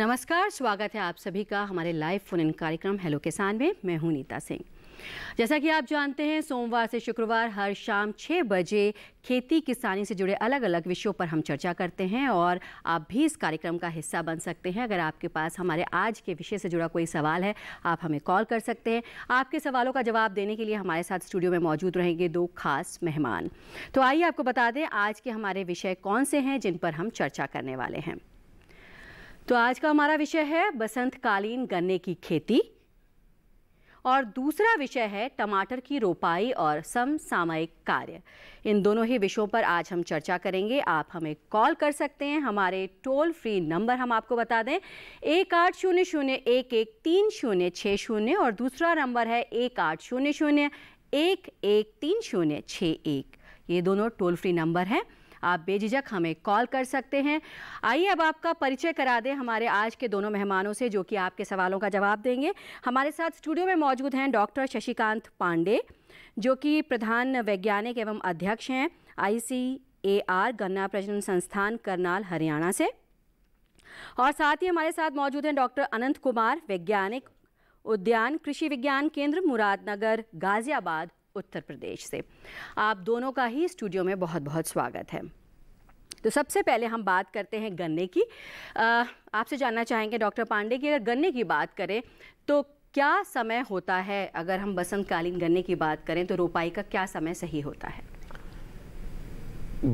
नमस्कार स्वागत है आप सभी का हमारे लाइव फोन इन कार्यक्रम हेलो किसान में मैं हूं नीता सिंह जैसा कि आप जानते हैं सोमवार से शुक्रवार हर शाम छः बजे खेती किसानी से जुड़े अलग अलग विषयों पर हम चर्चा करते हैं और आप भी इस कार्यक्रम का हिस्सा बन सकते हैं अगर आपके पास हमारे आज के विषय से जुड़ा कोई सवाल है आप हमें कॉल कर सकते हैं आपके सवालों का जवाब देने के लिए हमारे साथ स्टूडियो में मौजूद रहेंगे दो खास मेहमान तो आइए आपको बता दें आज के हमारे विषय कौन से हैं जिन पर हम चर्चा करने वाले हैं तो आज का हमारा विषय है बसंतकालीन गन्ने की खेती और दूसरा विषय है टमाटर की रोपाई और समसामयिक कार्य इन दोनों ही विषयों पर आज हम चर्चा करेंगे आप हमें कॉल कर सकते हैं हमारे टोल फ्री नंबर हम आपको बता दें एक आठ शून्य शून्य एक एक तीन शून्य छः शून्य और दूसरा नंबर है एक आठ शून्य शून्य एक एक तीन शून्य छः एक ये दोनों टोल फ्री नंबर हैं आप बेझिझक हमें कॉल कर सकते हैं आइए अब आपका परिचय करा दें हमारे आज के दोनों मेहमानों से जो कि आपके सवालों का जवाब देंगे हमारे साथ स्टूडियो में मौजूद हैं डॉक्टर शशिकांत पांडे जो कि प्रधान वैज्ञानिक एवं अध्यक्ष हैं आई गन्ना प्रजनन संस्थान करनाल हरियाणा से और साथ ही हमारे साथ मौजूद हैं डॉक्टर अनंत कुमार वैज्ञानिक उद्यान कृषि विज्ञान केंद्र मुरादनगर गाजियाबाद उत्तर प्रदेश से आप दोनों का ही स्टूडियो में बहुत बहुत स्वागत है तो सबसे पहले हम बात करते हैं गन्ने की आपसे जानना चाहेंगे डॉक्टर पांडे की अगर गन्ने की बात करें तो क्या समय होता है अगर हम बसंतकालीन गन्ने की बात करें तो रोपाई का क्या समय सही होता है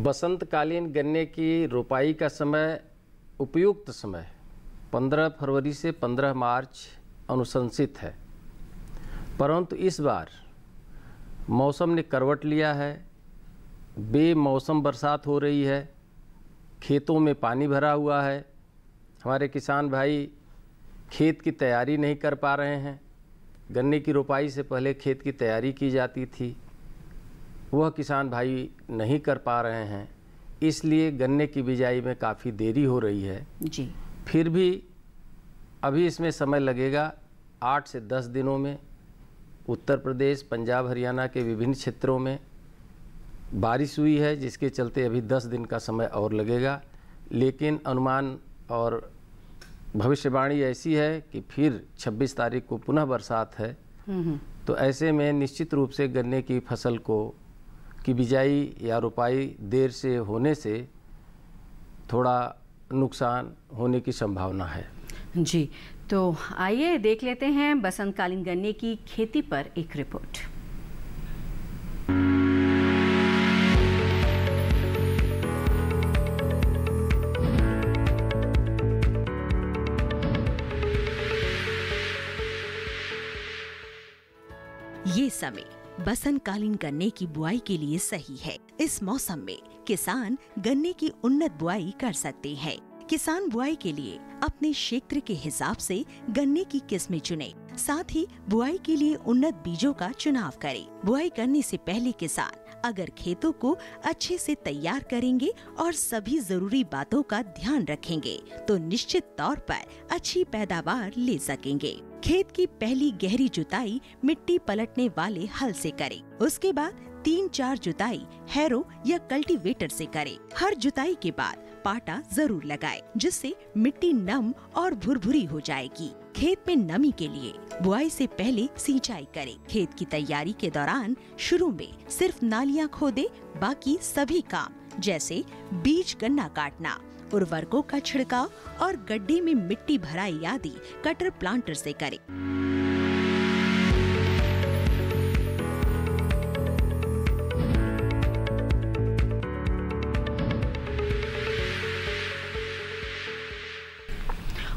बसंतकालीन गन्ने की रोपाई का समय उपयुक्त समय 15 फरवरी से 15 मार्च अनुशंसित है परंतु इस बार मौसम ने करवट लिया है बेमौसम बरसात हो रही है खेतों में पानी भरा हुआ है हमारे किसान भाई खेत की तैयारी नहीं कर पा रहे हैं गन्ने की रोपाई से पहले खेत की तैयारी की जाती थी वह किसान भाई नहीं कर पा रहे हैं इसलिए गन्ने की बिजाई में काफ़ी देरी हो रही है जी फिर भी अभी इसमें समय लगेगा आठ से दस दिनों में उत्तर प्रदेश पंजाब हरियाणा के विभिन्न क्षेत्रों में बारिश हुई है जिसके चलते अभी 10 दिन का समय और लगेगा लेकिन अनुमान और भविष्यवाणी ऐसी है कि फिर 26 तारीख को पुनः बरसात है हम्म, हम्म। तो ऐसे में निश्चित रूप से गन्ने की फसल को की बिजाई या रोपाई देर से होने से थोड़ा नुकसान होने की संभावना है जी तो आइए देख लेते हैं बसंतकालीन गन्ने की खेती पर एक रिपोर्ट ये समय बसंतकालीन गन्ने की बुआई के लिए सही है इस मौसम में किसान गन्ने की उन्नत बुआई कर सकते हैं किसान बुआई के लिए अपने क्षेत्र के हिसाब से गन्ने की किस्में चुने साथ ही बुआई के लिए उन्नत बीजों का चुनाव करें। बुआई करने से पहले किसान अगर खेतों को अच्छे से तैयार करेंगे और सभी जरूरी बातों का ध्यान रखेंगे तो निश्चित तौर पर अच्छी पैदावार ले सकेंगे खेत की पहली गहरी जुताई मिट्टी पलटने वाले हल से करें। उसके बाद तीन चार जुताई हैरो या कल्टीवेटर से करें। हर जुताई के बाद पाटा जरूर लगाए जिससे मिट्टी नम और भुरभुरी हो जाएगी खेत में नमी के लिए बुआई से पहले सिंचाई करें। खेत की तैयारी के दौरान शुरू में सिर्फ नालियां खोदे बाकी सभी काम जैसे बीज गन्ना काटना उर्वरकों का छिड़काव और गड्ढे में मिट्टी भराई आदि कटर प्लांटर से करें।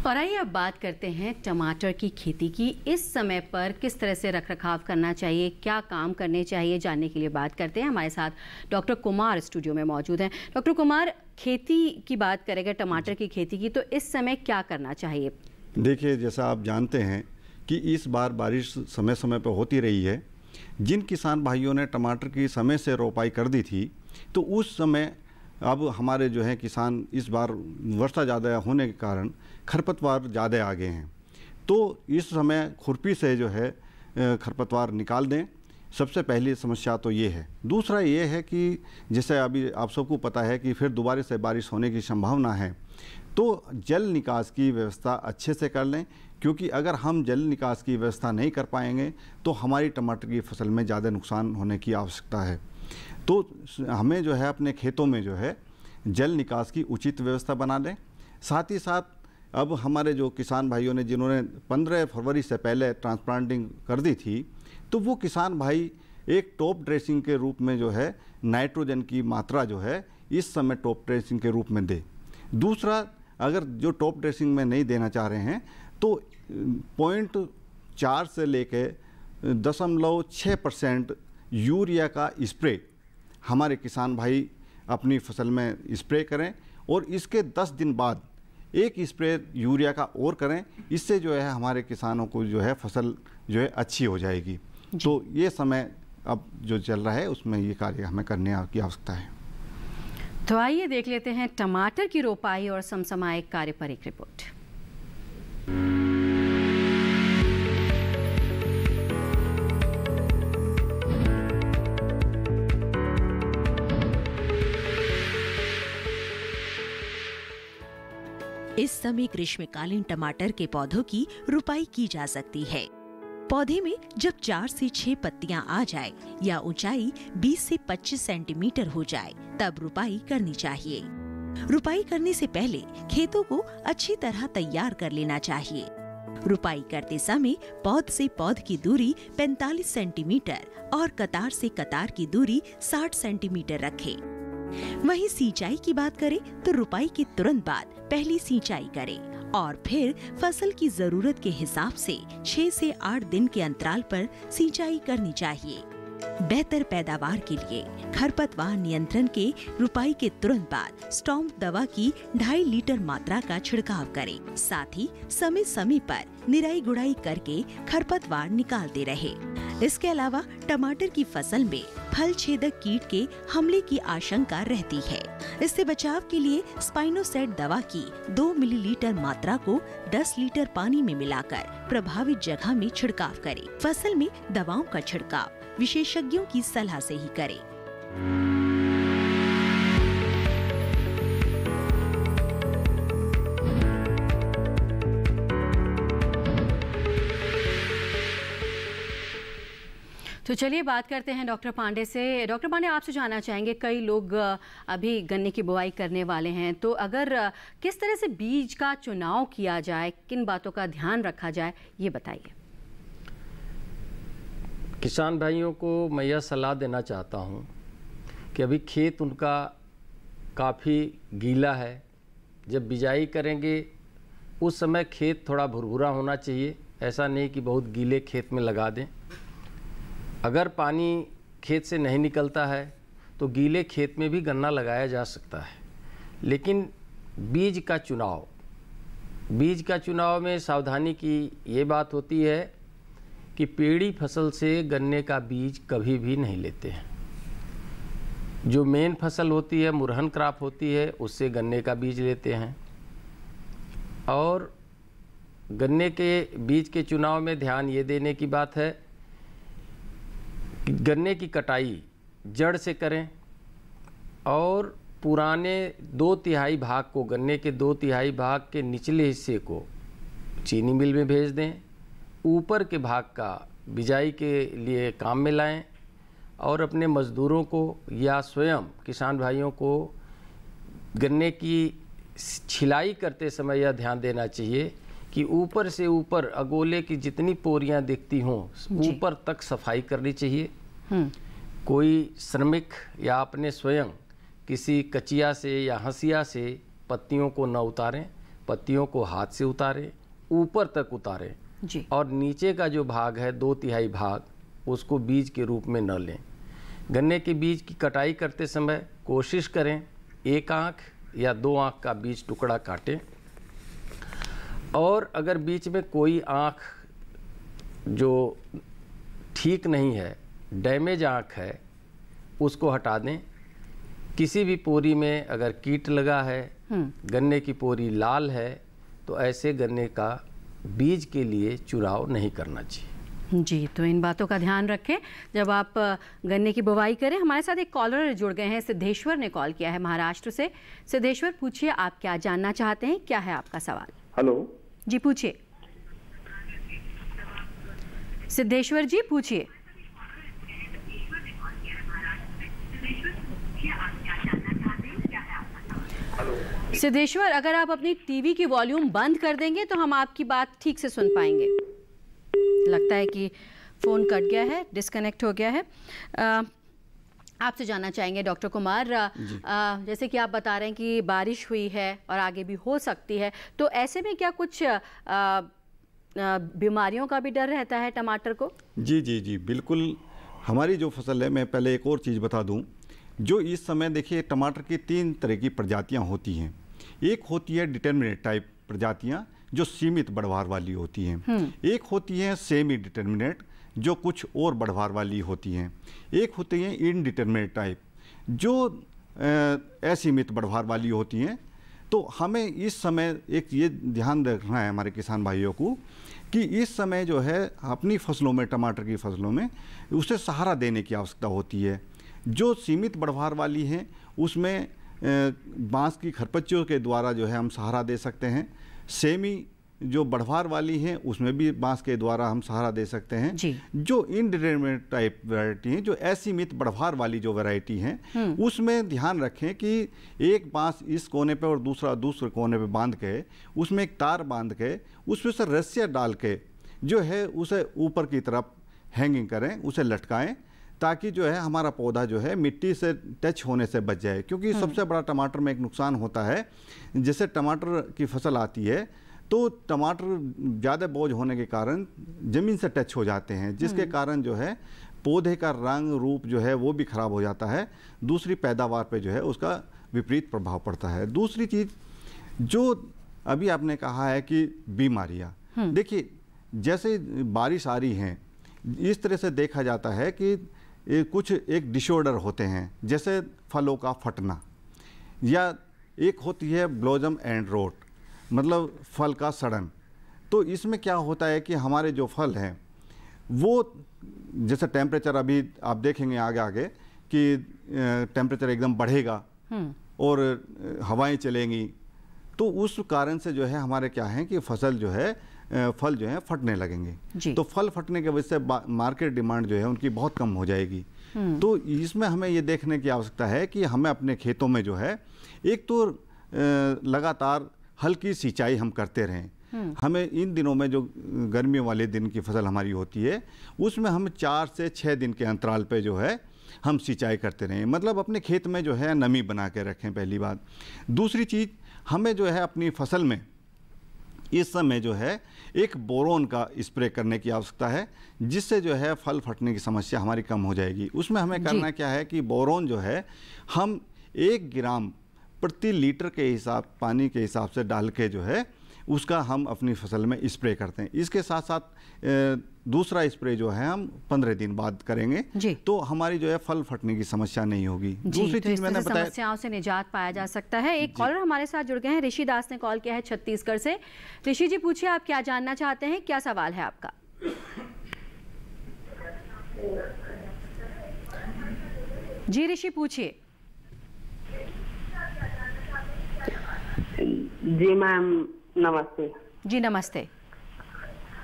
और आइए अब बात करते हैं टमाटर की खेती की इस समय पर किस तरह से रख रखाव करना चाहिए क्या काम करने चाहिए जानने के लिए बात करते हैं हमारे साथ डॉक्टर कुमार स्टूडियो में मौजूद हैं डॉक्टर कुमार खेती की बात करेगा टमाटर की खेती की तो इस समय क्या करना चाहिए देखिए जैसा आप जानते हैं कि इस बार बारिश समय समय पर होती रही है जिन किसान भाइयों ने टमाटर की समय से रोपाई कर दी थी तो उस समय अब हमारे जो है किसान इस बार वर्षा ज़्यादा होने के कारण खरपतवार ज़्यादा आ गए हैं तो इस समय खुरपी से जो है खरपतवार निकाल दें सबसे पहली समस्या तो ये है दूसरा ये है कि जैसे अभी आप सबको पता है कि फिर दोबारा से बारिश होने की संभावना है तो जल निकास की व्यवस्था अच्छे से कर लें क्योंकि अगर हम जल निकास की व्यवस्था नहीं कर पाएंगे तो हमारी टमाटर की फसल में ज़्यादा नुकसान होने की आवश्यकता है तो हमें जो है अपने खेतों में जो है जल निकास की उचित व्यवस्था बना दें साथ ही साथ अब हमारे जो किसान भाइयों ने जिन्होंने 15 फरवरी से पहले ट्रांसप्लांटिंग कर दी थी तो वो किसान भाई एक टॉप ड्रेसिंग के रूप में जो है नाइट्रोजन की मात्रा जो है इस समय टॉप ड्रेसिंग के रूप में दे दूसरा अगर जो टॉप ड्रेसिंग में नहीं देना चाह रहे हैं तो पॉइंट चार से लेकर दशमलव छः परसेंट यूरिया का स्प्रे हमारे किसान भाई अपनी फसल में स्प्रे करें और इसके 10 दिन बाद एक स्प्रे यूरिया का और करें इससे जो है हमारे किसानों को जो है फसल जो है अच्छी हो जाएगी तो ये समय अब जो चल रहा है उसमें ये कार्य हमें करने की आवश्यकता है तो आइए देख लेते हैं टमाटर की रोपाई और समसमायिक कार्य पर एक रिपोर्ट इस समय ग्रीष्मकालीन टमाटर के पौधों की रुपाई की जा सकती है पौधे में जब चार से छह पत्तियां आ जाए या ऊंचाई 20 से 25 सेंटीमीटर हो जाए तब रुपाई करनी चाहिए रुपाई करने से पहले खेतों को अच्छी तरह तैयार कर लेना चाहिए रुपाई करते समय पौध से पौध की दूरी 45 सेंटीमीटर और कतार से कतार की दूरी 60 सेंटीमीटर रखें। वहीं सिंचाई की बात करें तो रुपाई के तुरंत बाद पहली सिंचाई करें और फिर फसल की जरूरत के हिसाब से 6 से 8 दिन के अंतराल पर सिंचाई करनी चाहिए बेहतर पैदावार के लिए खरपतवार नियंत्रण के रुपाई के तुरंत बाद स्टॉम्प दवा की ढाई लीटर मात्रा का छिड़काव करें साथ ही समय समय पर निराई गुड़ाई करके खरपतवार निकालते रहे इसके अलावा टमाटर की फसल में फल छेदक कीट के हमले की आशंका रहती है इससे बचाव के लिए स्पाइनोसेट दवा की 2 मिलीलीटर मात्रा को 10 लीटर पानी में मिलाकर प्रभावित जगह में छिड़काव करें फसल में दवाओं का छिड़काव विशेषज्ञों की सलाह से ही करें तो चलिए बात करते हैं डॉक्टर पांडे से डॉक्टर पांडे आपसे जानना चाहेंगे कई लोग अभी गन्ने की बुआई करने वाले हैं तो अगर किस तरह से बीज का चुनाव किया जाए किन बातों का ध्यान रखा जाए ये बताइए किसान भाइयों को मैं यह सलाह देना चाहता हूँ कि अभी खेत उनका काफ़ी गीला है जब बिजाई करेंगे उस समय खेत थोड़ा भुरभुरा होना चाहिए ऐसा नहीं कि बहुत गीले खेत में लगा दें अगर पानी खेत से नहीं निकलता है तो गीले खेत में भी गन्ना लगाया जा सकता है लेकिन बीज का चुनाव बीज का चुनाव में सावधानी की ये बात होती है कि पेड़ी फसल से गन्ने का बीज कभी भी नहीं लेते हैं जो मेन फसल होती है मुरहन क्राप होती है उससे गन्ने का बीज लेते हैं और गन्ने के बीज के चुनाव में ध्यान ये देने की बात है कि गन्ने की कटाई जड़ से करें और पुराने दो तिहाई भाग को गन्ने के दो तिहाई भाग के निचले हिस्से को चीनी मिल में भेज दें ऊपर के भाग का बिजाई के लिए काम में लाएं और अपने मज़दूरों को या स्वयं किसान भाइयों को गन्ने की छिलाई करते समय यह ध्यान देना चाहिए कि ऊपर से ऊपर अगोले की जितनी पोरियां दिखती हों ऊपर तक सफाई करनी चाहिए हम्म। कोई श्रमिक या अपने स्वयं किसी कचिया से या हंसिया से पत्तियों को न उतारें पत्तियों को हाथ से उतारें ऊपर तक उतारें जी और नीचे का जो भाग है दो तिहाई भाग उसको बीज के रूप में न लें गन्ने के बीज की कटाई करते समय कोशिश करें एक आँख या दो आँख का बीज टुकड़ा काटें और अगर बीच में कोई आँख जो ठीक नहीं है डैमेज आँख है उसको हटा दें किसी भी पोरी में अगर कीट लगा है हम्म। गन्ने की पोरी लाल है तो ऐसे गन्ने का बीज के लिए चुराव नहीं करना चाहिए जी तो इन बातों का ध्यान रखें जब आप गन्ने की बुवाई करें हमारे साथ एक कॉलर जुड़ गए हैं सिद्धेश्वर ने कॉल किया है महाराष्ट्र से सिद्धेश्वर पूछिए आप क्या जानना चाहते हैं क्या है आपका सवाल हेलो जी पूछिए सिद्धेश्वर जी पूछिए सिद्धेश्वर अगर आप अपनी टीवी की वॉल्यूम बंद कर देंगे तो हम आपकी बात ठीक से सुन पाएंगे लगता है कि फ़ोन कट गया है डिस्कनेक्ट हो गया है आपसे जानना चाहेंगे डॉक्टर कुमार आ, जैसे कि आप बता रहे हैं कि बारिश हुई है और आगे भी हो सकती है तो ऐसे में क्या कुछ बीमारियों का भी डर रहता है टमाटर को जी जी जी बिल्कुल हमारी जो फसल है मैं पहले एक और चीज़ बता दूं जो इस समय देखिए टमाटर की तीन तरह की प्रजातियां होती हैं एक होती है डिटर्मिनेट टाइप प्रजातियाँ जो सीमित बढ़वार वाली होती हैं हम्म। एक होती हैं सेमी डिटर्मिनेट जो कुछ और बढ़वार वाली होती हैं एक होती हैं इनडिटर्मिनेट टाइप जो असीमित बढ़वार वाली होती हैं तो हमें इस समय एक ये ध्यान रखना है हमारे किसान भाइयों को कि इस समय जो है अपनी फसलों में टमाटर की फसलों में उसे सहारा देने की आवश्यकता होती है जो सीमित बढ़वार वाली हैं उसमें बांस की खरपच्चियों के द्वारा जो है हम सहारा दे सकते हैं सेमी जो बढ़वार वाली हैं उसमें भी बांस के द्वारा हम सहारा दे सकते हैं जो इनडिटर्मिनेट टाइप वैरायटी हैं जो मित बढ़वार वाली जो वैरायटी हैं हम्म। उसमें ध्यान रखें कि एक बांस इस कोने पे और दूसरा दूसरे कोने पे बांध के उसमें एक तार बांध के उसमें से रस्सियाँ डाल के जो है उसे ऊपर की तरफ हैंगिंग करें उसे लटकाएं ताकि जो है हमारा पौधा जो है मिट्टी से टच होने से बच जाए क्योंकि हम्म। सबसे बड़ा टमाटर में एक नुकसान होता है जैसे टमाटर की फसल आती है तो टमाटर ज़्यादा बोझ होने के कारण ज़मीन से टच हो जाते हैं जिसके हम्म। कारण जो है पौधे का रंग रूप जो है वो भी ख़राब हो जाता है दूसरी पैदावार पे जो है उसका विपरीत प्रभाव पड़ता है दूसरी चीज़ जो अभी आपने कहा है कि बीमारियाँ हम्म। देखिए जैसे बारिश आ रही हैं इस तरह से देखा जाता है कि कुछ एक डिसऑर्डर होते हैं जैसे फलों का फटना या एक होती है ब्लॉजम एंड रोट मतलब फल का सड़न तो इसमें क्या होता है कि हमारे जो फल हैं वो जैसे टेम्परेचर अभी आप देखेंगे आगे आगे कि टेम्परेचर एकदम बढ़ेगा हम्म। और हवाएं चलेंगी तो उस कारण से जो है हमारे क्या हैं कि फसल जो है फल जो है फटने लगेंगे तो फल फटने की वजह से मार्केट डिमांड जो है उनकी बहुत कम हो जाएगी हम्म। तो इसमें हमें ये देखने की आवश्यकता है कि हमें अपने खेतों में जो है एक तो लगातार हल्की सिंचाई हम करते रहें हम्म। हमें इन दिनों में जो गर्मियों वाले दिन की फसल हमारी होती है उसमें हम चार से छः दिन के अंतराल पे जो है हम सिंचाई करते रहें मतलब अपने खेत में जो है नमी बना के रखें पहली बात दूसरी चीज़ हमें जो है अपनी फसल में इस समय जो है एक बोरोन का स्प्रे करने की आवश्यकता है जिससे जो है फल फटने की समस्या हमारी कम हो जाएगी उसमें हमें करना क्या है कि बोरोन जो है हम एक ग्राम प्रति लीटर के हिसाब पानी के हिसाब से डाल के जो है उसका हम अपनी फसल में स्प्रे करते हैं इसके साथ साथ दूसरा स्प्रे जो है हम पंद्रह दिन बाद करेंगे तो हमारी जो है फल फटने की समस्या नहीं होगी दूसरी तो चीज मैंने बताया समस्याओं से निजात पाया जा सकता है एक कॉलर हमारे साथ जुड़ गए हैं ऋषि दास ने कॉल किया है छत्तीसगढ़ से ऋषि जी पूछिए आप क्या जानना चाहते हैं क्या सवाल है आपका जी ऋषि पूछिए जी मैम नमस्ते जी नमस्ते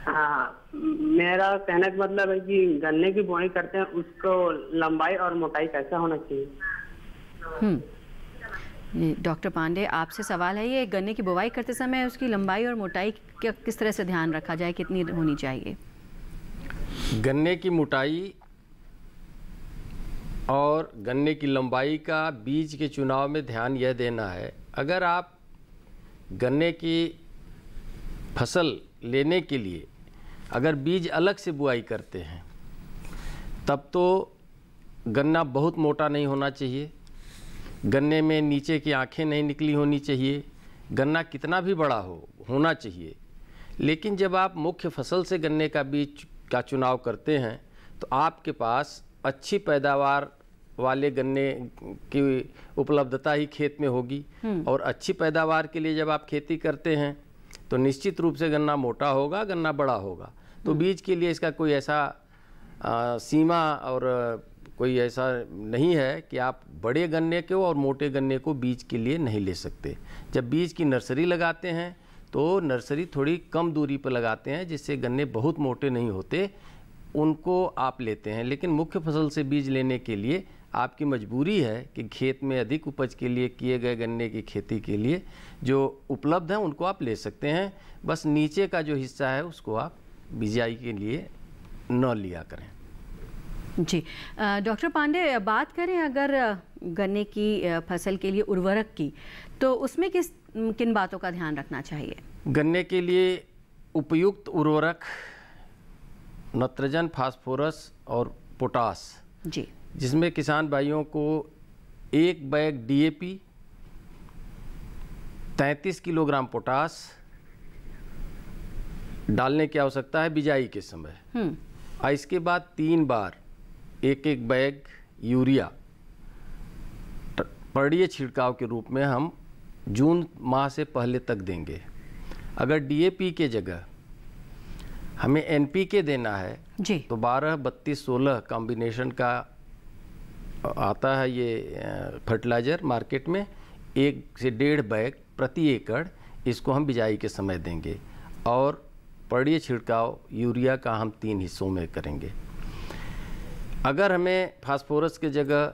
हाँ मेरा कहने का मतलब है कि गन्ने की बुआई करते हैं उसको लंबाई और मोटाई कैसा होना चाहिए हम्म। डॉक्टर पांडे आपसे सवाल है ये गन्ने की बुआई करते समय उसकी लंबाई और मोटाई किस तरह से ध्यान रखा जाए कितनी होनी चाहिए गन्ने की मोटाई और गन्ने की लंबाई का बीज के चुनाव में ध्यान यह देना है अगर आप गन्ने की फसल लेने के लिए अगर बीज अलग से बुआई करते हैं तब तो गन्ना बहुत मोटा नहीं होना चाहिए गन्ने में नीचे की आंखें नहीं निकली होनी चाहिए गन्ना कितना भी बड़ा हो होना चाहिए लेकिन जब आप मुख्य फसल से गन्ने का बीज का चुनाव करते हैं तो आपके पास अच्छी पैदावार वाले गन्ने की उपलब्धता ही खेत में होगी हम्म। और अच्छी पैदावार के लिए जब आप खेती करते हैं तो निश्चित रूप से गन्ना मोटा होगा गन्ना बड़ा होगा तो हम्म। बीज के लिए इसका कोई ऐसा आ, सीमा और कोई ऐसा नहीं है कि आप बड़े गन्ने को और मोटे गन्ने को बीज के लिए नहीं ले सकते जब बीज की नर्सरी लगाते हैं तो नर्सरी थोड़ी कम दूरी पर लगाते हैं जिससे गन्ने बहुत मोटे नहीं होते उनको आप लेते हैं लेकिन मुख्य फसल से बीज लेने के लिए आपकी मजबूरी है कि खेत में अधिक उपज के लिए किए गए गन्ने की खेती के लिए जो उपलब्ध हैं उनको आप ले सकते हैं बस नीचे का जो हिस्सा है उसको आप बिजाई के लिए न लिया करें जी डॉक्टर पांडे बात करें अगर गन्ने की फसल के लिए उर्वरक की तो उसमें किस किन बातों का ध्यान रखना चाहिए गन्ने के लिए उपयुक्त उर्वरक नत्रजन फास्फोरस और पोटास जी जिसमें किसान भाइयों को एक बैग डीएपी 33 किलोग्राम पोटास डालने की आवश्यकता है बिजाई के समय और इसके बाद तीन बार एक एक बैग यूरिया पर्डीय छिड़काव के रूप में हम जून माह से पहले तक देंगे अगर डीएपी के जगह हमें एनपीके देना है जी। तो बारह बत्तीस सोलह कॉम्बिनेशन का आता है ये फर्टिलाइज़र मार्केट में एक से डेढ़ बैग प्रति एकड़ इसको हम बिजाई के समय देंगे और पड़ी छिड़काव यूरिया का हम तीन हिस्सों में करेंगे अगर हमें फास्फोरस के जगह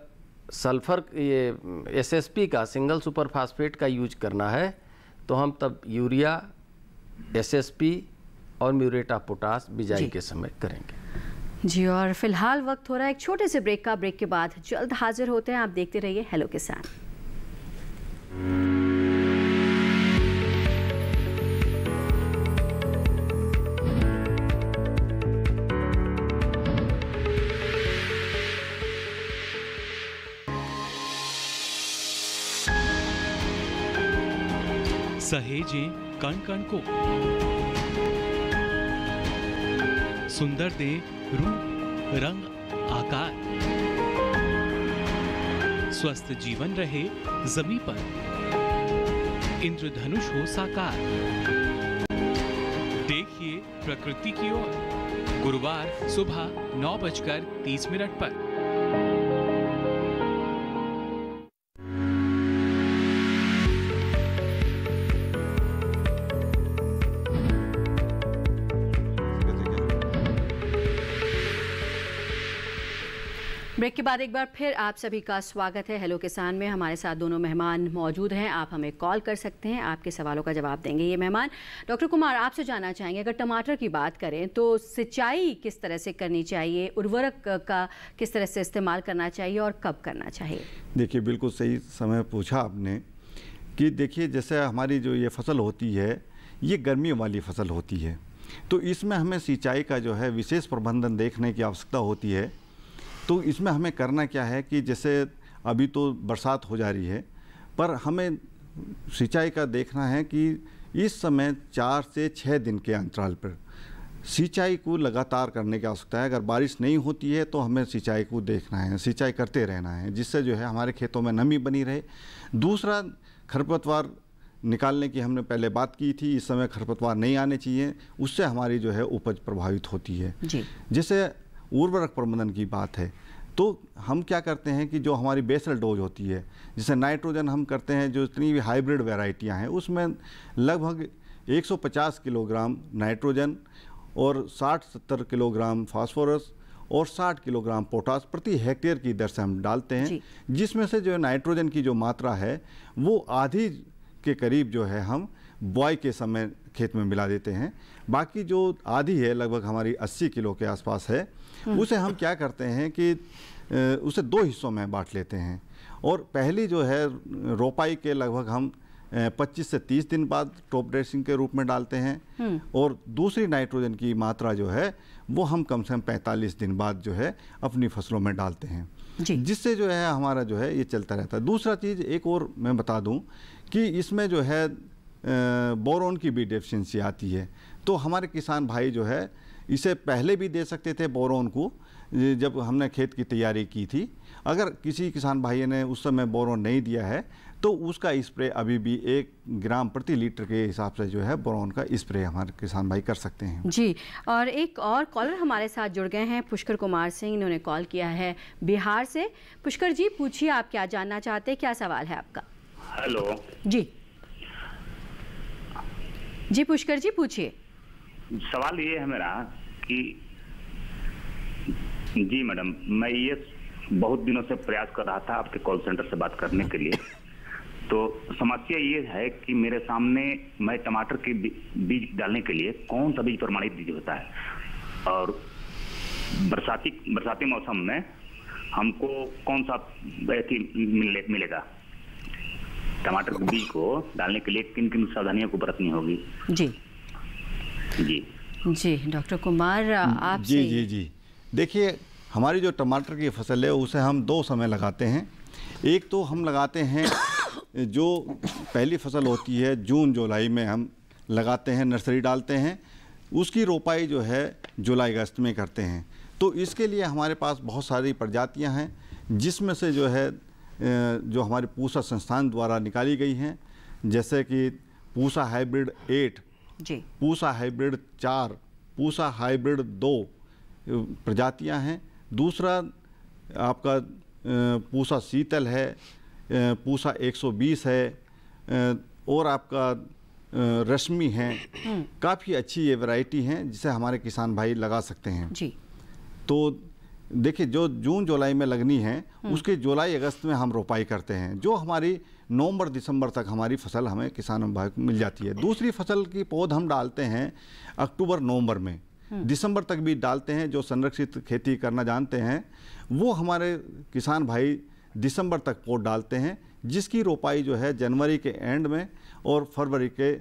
सल्फ़र ये एसएसपी का सिंगल सुपर फास्फेट का यूज करना है तो हम तब यूरिया एसएसपी और म्यूरेटा पोटास बिजाई के समय करेंगे जी और फिलहाल वक्त हो रहा है एक छोटे से ब्रेक का ब्रेक के बाद जल्द हाजिर होते हैं आप देखते रहिए हेलो किसान सहेजे कण कण को सुंदर दे रूप रंग आकार स्वस्थ जीवन रहे जमी पर इंद्रधनुष हो साकार देखिए प्रकृति की ओर गुरुवार सुबह नौ बजकर तीस मिनट पर ब्रेक के बाद एक बार फिर आप सभी का स्वागत है हेलो किसान में हमारे साथ दोनों मेहमान मौजूद हैं आप हमें कॉल कर सकते हैं आपके सवालों का जवाब देंगे ये मेहमान डॉक्टर कुमार आपसे जानना चाहेंगे अगर टमाटर की बात करें तो सिंचाई किस तरह से करनी चाहिए उर्वरक का किस तरह से इस्तेमाल करना चाहिए और कब करना चाहिए देखिए बिल्कुल सही समय पूछा आपने कि देखिए जैसे हमारी जो ये फसल होती है ये गर्मी वाली फसल होती है तो इसमें हमें सिंचाई का जो है विशेष प्रबंधन देखने की आवश्यकता होती है तो इसमें हमें करना क्या है कि जैसे अभी तो बरसात हो जा रही है पर हमें सिंचाई का देखना है कि इस समय चार से छः दिन के अंतराल पर सिंचाई को लगातार करने की आवश्यकता है अगर बारिश नहीं होती है तो हमें सिंचाई को देखना है सिंचाई करते रहना है जिससे जो है हमारे खेतों में नमी बनी रहे दूसरा खरपतवार निकालने की हमने पहले बात की थी इस समय खरपतवार नहीं आने चाहिए उससे हमारी जो है उपज प्रभावित होती है जैसे उर्वरक प्रबंधन की बात है तो हम क्या करते हैं कि जो हमारी बेसल डोज होती है जैसे नाइट्रोजन हम करते हैं जो इतनी भी हाइब्रिड वेराइटियाँ हैं उसमें लगभग 150 किलोग्राम नाइट्रोजन और 60-70 किलोग्राम फास्फोरस और 60 किलोग्राम पोटास प्रति हेक्टेयर की दर से हम डालते हैं जिसमें से जो नाइट्रोजन की जो मात्रा है वो आधी के करीब जो है हम बॉय के समय खेत में मिला देते हैं बाकी जो आधी है लगभग हमारी 80 किलो के आसपास है हम्म। उसे हम क्या करते हैं कि उसे दो हिस्सों में बांट लेते हैं और पहली जो है रोपाई के लगभग हम 25 से 30 दिन बाद टॉप ड्रेसिंग के रूप में डालते हैं हम्म। और दूसरी नाइट्रोजन की मात्रा जो है वो हम कम से कम 45 दिन बाद जो है अपनी फसलों में डालते हैं जिससे जो है हमारा जो है ये चलता रहता है दूसरा चीज़ एक और मैं बता दूं कि इसमें जो है बोरोन की भी डेफिशिएंसी आती है तो हमारे किसान भाई जो है इसे पहले भी दे सकते थे बोरोन को जब हमने खेत की तैयारी की थी अगर किसी किसान भाई ने उस समय बोरोन नहीं दिया है तो उसका स्प्रे अभी भी एक ग्राम प्रति लीटर के हिसाब से जो है बोरोन का स्प्रे हमारे किसान भाई कर सकते हैं जी और एक और कॉलर हमारे साथ जुड़ गए हैं पुष्कर कुमार सिंह इन्होंने कॉल किया है बिहार से पुष्कर जी पूछिए आप क्या जानना चाहते हैं क्या सवाल है आपका हेलो जी जी पुष्कर जी पूछिए सवाल ये है मेरा कि जी मैडम मैं ये बहुत दिनों से प्रयास कर रहा था आपके कॉल सेंटर से बात करने के लिए तो समस्या ये है कि मेरे सामने मैं टमाटर के बीज डालने के लिए कौन सा बीज प्रमाणित बीज होता है और बरसाती बरसाती मौसम में हमको कौन सा मिले, मिलेगा टमाटर के बीज को डालने के लिए किन किन सावधानियों को बरतनी होगी जी जी जी डॉक्टर कुमार आप जी जी जी देखिए हमारी जो टमाटर की फसल है उसे हम दो समय लगाते हैं एक तो हम लगाते हैं जो पहली फसल होती है जून जुलाई में हम लगाते हैं नर्सरी डालते हैं उसकी रोपाई जो है जुलाई अगस्त में करते हैं तो इसके लिए हमारे पास बहुत सारी प्रजातियां हैं जिसमें से जो है जो हमारे पूसा संस्थान द्वारा निकाली गई हैं जैसे कि Pusa hybrid eight G Pusa hybrid चार पूसा हाइब्रिड दो प्रजातियां हैं दूसरा आपका पूसा शीतल है पूसा 120 है और आपका रश्मि है हम्म। काफ़ी अच्छी ये वैरायटी हैं जिसे हमारे किसान भाई लगा सकते हैं जी तो देखिए जो जून जुलाई में लगनी है हम्म। उसके जुलाई अगस्त में हम रोपाई करते हैं जो हमारी नवंबर दिसंबर तक हमारी फसल हमें किसान भाई को मिल जाती है दूसरी फसल की पौध हम डालते हैं अक्टूबर नवंबर में हम्म। दिसंबर तक भी डालते हैं जो संरक्षित खेती करना जानते हैं वो हमारे किसान भाई दिसंबर तक पौध डालते हैं जिसकी रोपाई जो है जनवरी के एंड में और फरवरी के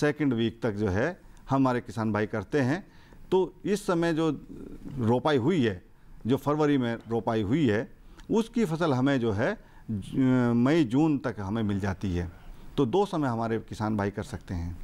सेकेंड वीक तक जो है हमारे किसान भाई करते हैं तो इस समय जो रोपाई हुई है जो फरवरी में रोपाई हुई है उसकी फसल हमें जो है मई जून तक हमें मिल जाती है तो दो समय हमारे किसान भाई कर सकते हैं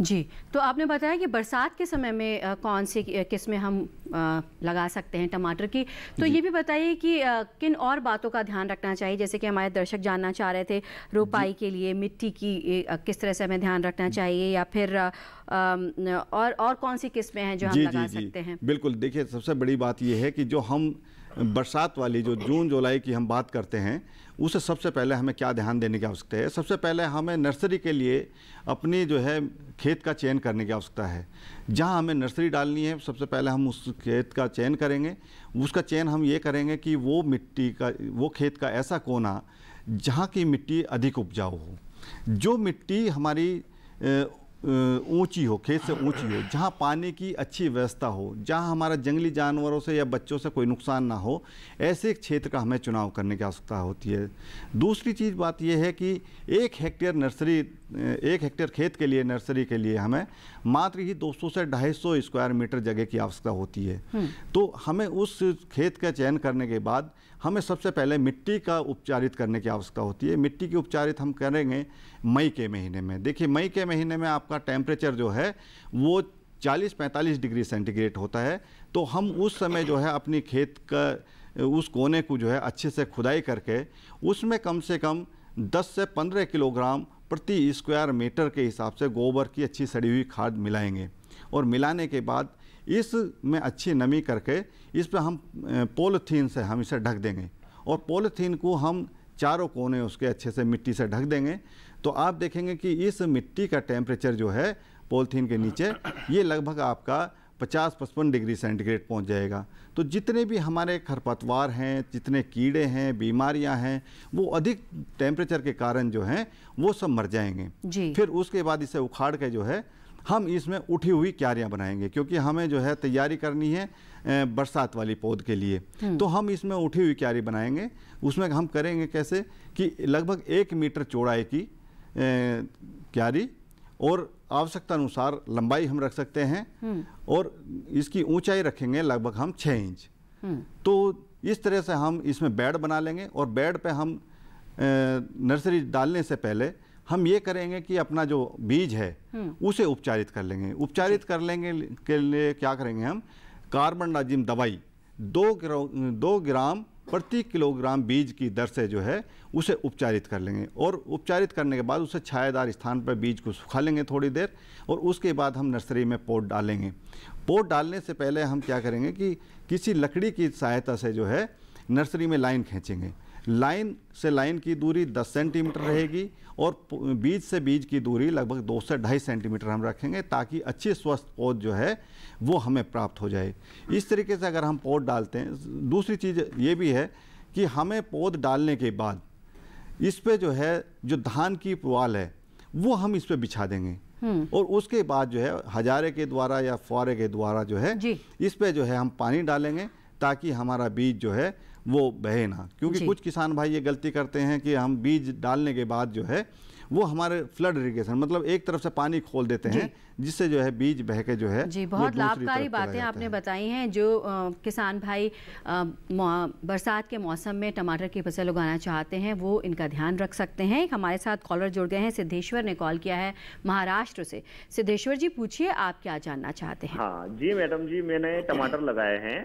जी तो आपने बताया कि बरसात के समय में आ, कौन सी किस्में हम आ, लगा सकते हैं टमाटर की तो ये भी बताइए कि आ, किन और बातों का ध्यान रखना चाहिए जैसे कि हमारे दर्शक जानना चाह रहे थे रोपाई के लिए मिट्टी की आ, किस तरह से हमें ध्यान रखना चाहिए या फिर आ, आ, और और कौन सी किस्में हैं जो हम जी, लगा जी, सकते हैं बिल्कुल देखिए सबसे बड़ी बात यह है कि जो हम बरसात वाली जो जून जुलाई की हम बात करते हैं उसे सबसे पहले हमें क्या ध्यान देने की आवश्यकता है सबसे पहले हमें नर्सरी के लिए अपनी जो है खेत का चयन करने की आवश्यकता है जहाँ हमें नर्सरी डालनी है सबसे पहले हम उस खेत का चयन करेंगे उसका चयन हम ये करेंगे कि वो मिट्टी का वो खेत का ऐसा कोना जहाँ की मिट्टी अधिक उपजाऊ हो जो मिट्टी हमारी ऊंची हो खेत से ऊंची हो जहां पानी की अच्छी व्यवस्था हो जहां हमारा जंगली जानवरों से या बच्चों से कोई नुकसान ना हो ऐसे क्षेत्र का हमें चुनाव करने की आवश्यकता होती है दूसरी चीज़ बात यह है कि एक हेक्टेयर नर्सरी एक हेक्टेयर खेत के लिए नर्सरी के लिए हमें मात्र ही 200 से 250 स्क्वायर मीटर जगह की आवश्यकता होती है हम्म। तो हमें उस खेत का चयन करने के बाद हमें सबसे पहले मिट्टी का उपचारित करने की आवश्यकता होती है मिट्टी की उपचारित हम करेंगे मई के महीने में देखिए मई के महीने में आपका टेम्परेचर जो है वो 40-45 डिग्री सेंटीग्रेड होता है तो हम उस समय जो है अपनी खेत का उस कोने को जो है अच्छे से खुदाई करके उसमें कम से कम 10 से 15 किलोग्राम प्रति स्क्वायर मीटर के हिसाब से गोबर की अच्छी सड़ी हुई खाद मिलाएंगे और मिलाने के बाद इस में अच्छी नमी करके इस पर हम पोलथीन से हम इसे ढक देंगे और पोलथीन को हम चारों कोने उसके अच्छे से मिट्टी से ढक देंगे तो आप देखेंगे कि इस मिट्टी का टेम्परेचर जो है पोलथीन के नीचे ये लगभग आपका 50 पचपन डिग्री सेंटीग्रेड पहुंच जाएगा तो जितने भी हमारे खरपतवार हैं जितने कीड़े हैं बीमारियां हैं वो अधिक टेम्परेचर के कारण जो हैं वो सब मर जाएंगे जी। फिर उसके बाद इसे उखाड़ के जो है हम इसमें उठी हुई क्यारियाँ बनाएंगे क्योंकि हमें जो है तैयारी करनी है बरसात वाली पौध के लिए हम्म। तो हम इसमें उठी हुई क्यारी बनाएंगे उसमें हम करेंगे कैसे कि लगभग एक मीटर चौड़ाई की क्यारी और आवश्यकता अनुसार लंबाई हम रख सकते हैं हम्म। और इसकी ऊंचाई रखेंगे लगभग हम छः इंच हम्म। तो इस तरह से हम इसमें बेड बना लेंगे और बेड पे हम नर्सरी डालने से पहले हम ये करेंगे कि अपना जो बीज है हम्म। उसे उपचारित कर लेंगे उपचारित कर लेंगे के लिए क्या करेंगे हम कार्बन डाजिम दवाई दो ग्रो दो ग्राम प्रति किलोग्राम बीज की दर से जो है उसे उपचारित कर लेंगे और उपचारित करने के बाद उसे छायादार स्थान पर बीज को सुखा लेंगे थोड़ी देर और उसके बाद हम नर्सरी में पोट डालेंगे पोट डालने से पहले हम क्या करेंगे कि किसी लकड़ी की सहायता से जो है नर्सरी में लाइन खींचेंगे लाइन से लाइन की दूरी 10 सेंटीमीटर रहेगी और बीज से बीज की दूरी लगभग दो से ढाई सेंटीमीटर हम रखेंगे ताकि अच्छी स्वस्थ पौध जो है वो हमें प्राप्त हो जाए इस तरीके से अगर हम पौध डालते हैं दूसरी चीज़ ये भी है कि हमें पौध डालने के बाद इस पर जो है जो धान की पुआल है वो हम इस पर बिछा देंगे हम्म। और उसके बाद जो है हजारे के द्वारा या फुहारे के द्वारा जो है इस पर जो है हम पानी डालेंगे ताकि हमारा बीज जो है वो बहे ना क्योंकि कुछ किसान भाई ये गलती करते हैं कि हम बीज डालने के बाद जो है वो हमारे फ्लड इरीगेशन मतलब एक तरफ से पानी खोल देते हैं जिससे जो है बीज बह के जो है जी बहुत लाभकारी बातें आपने बताई हैं जो आ, किसान भाई बरसात के मौसम में टमाटर की फसल उगाना चाहते हैं वो इनका ध्यान रख सकते हैं हमारे साथ कॉलर जुड़ गए हैं सिद्धेश्वर ने कॉल किया है महाराष्ट्र से सिद्धेश्वर जी पूछिए आप क्या जानना चाहते हैं हाँ जी मैडम जी मैंने टमाटर लगाए हैं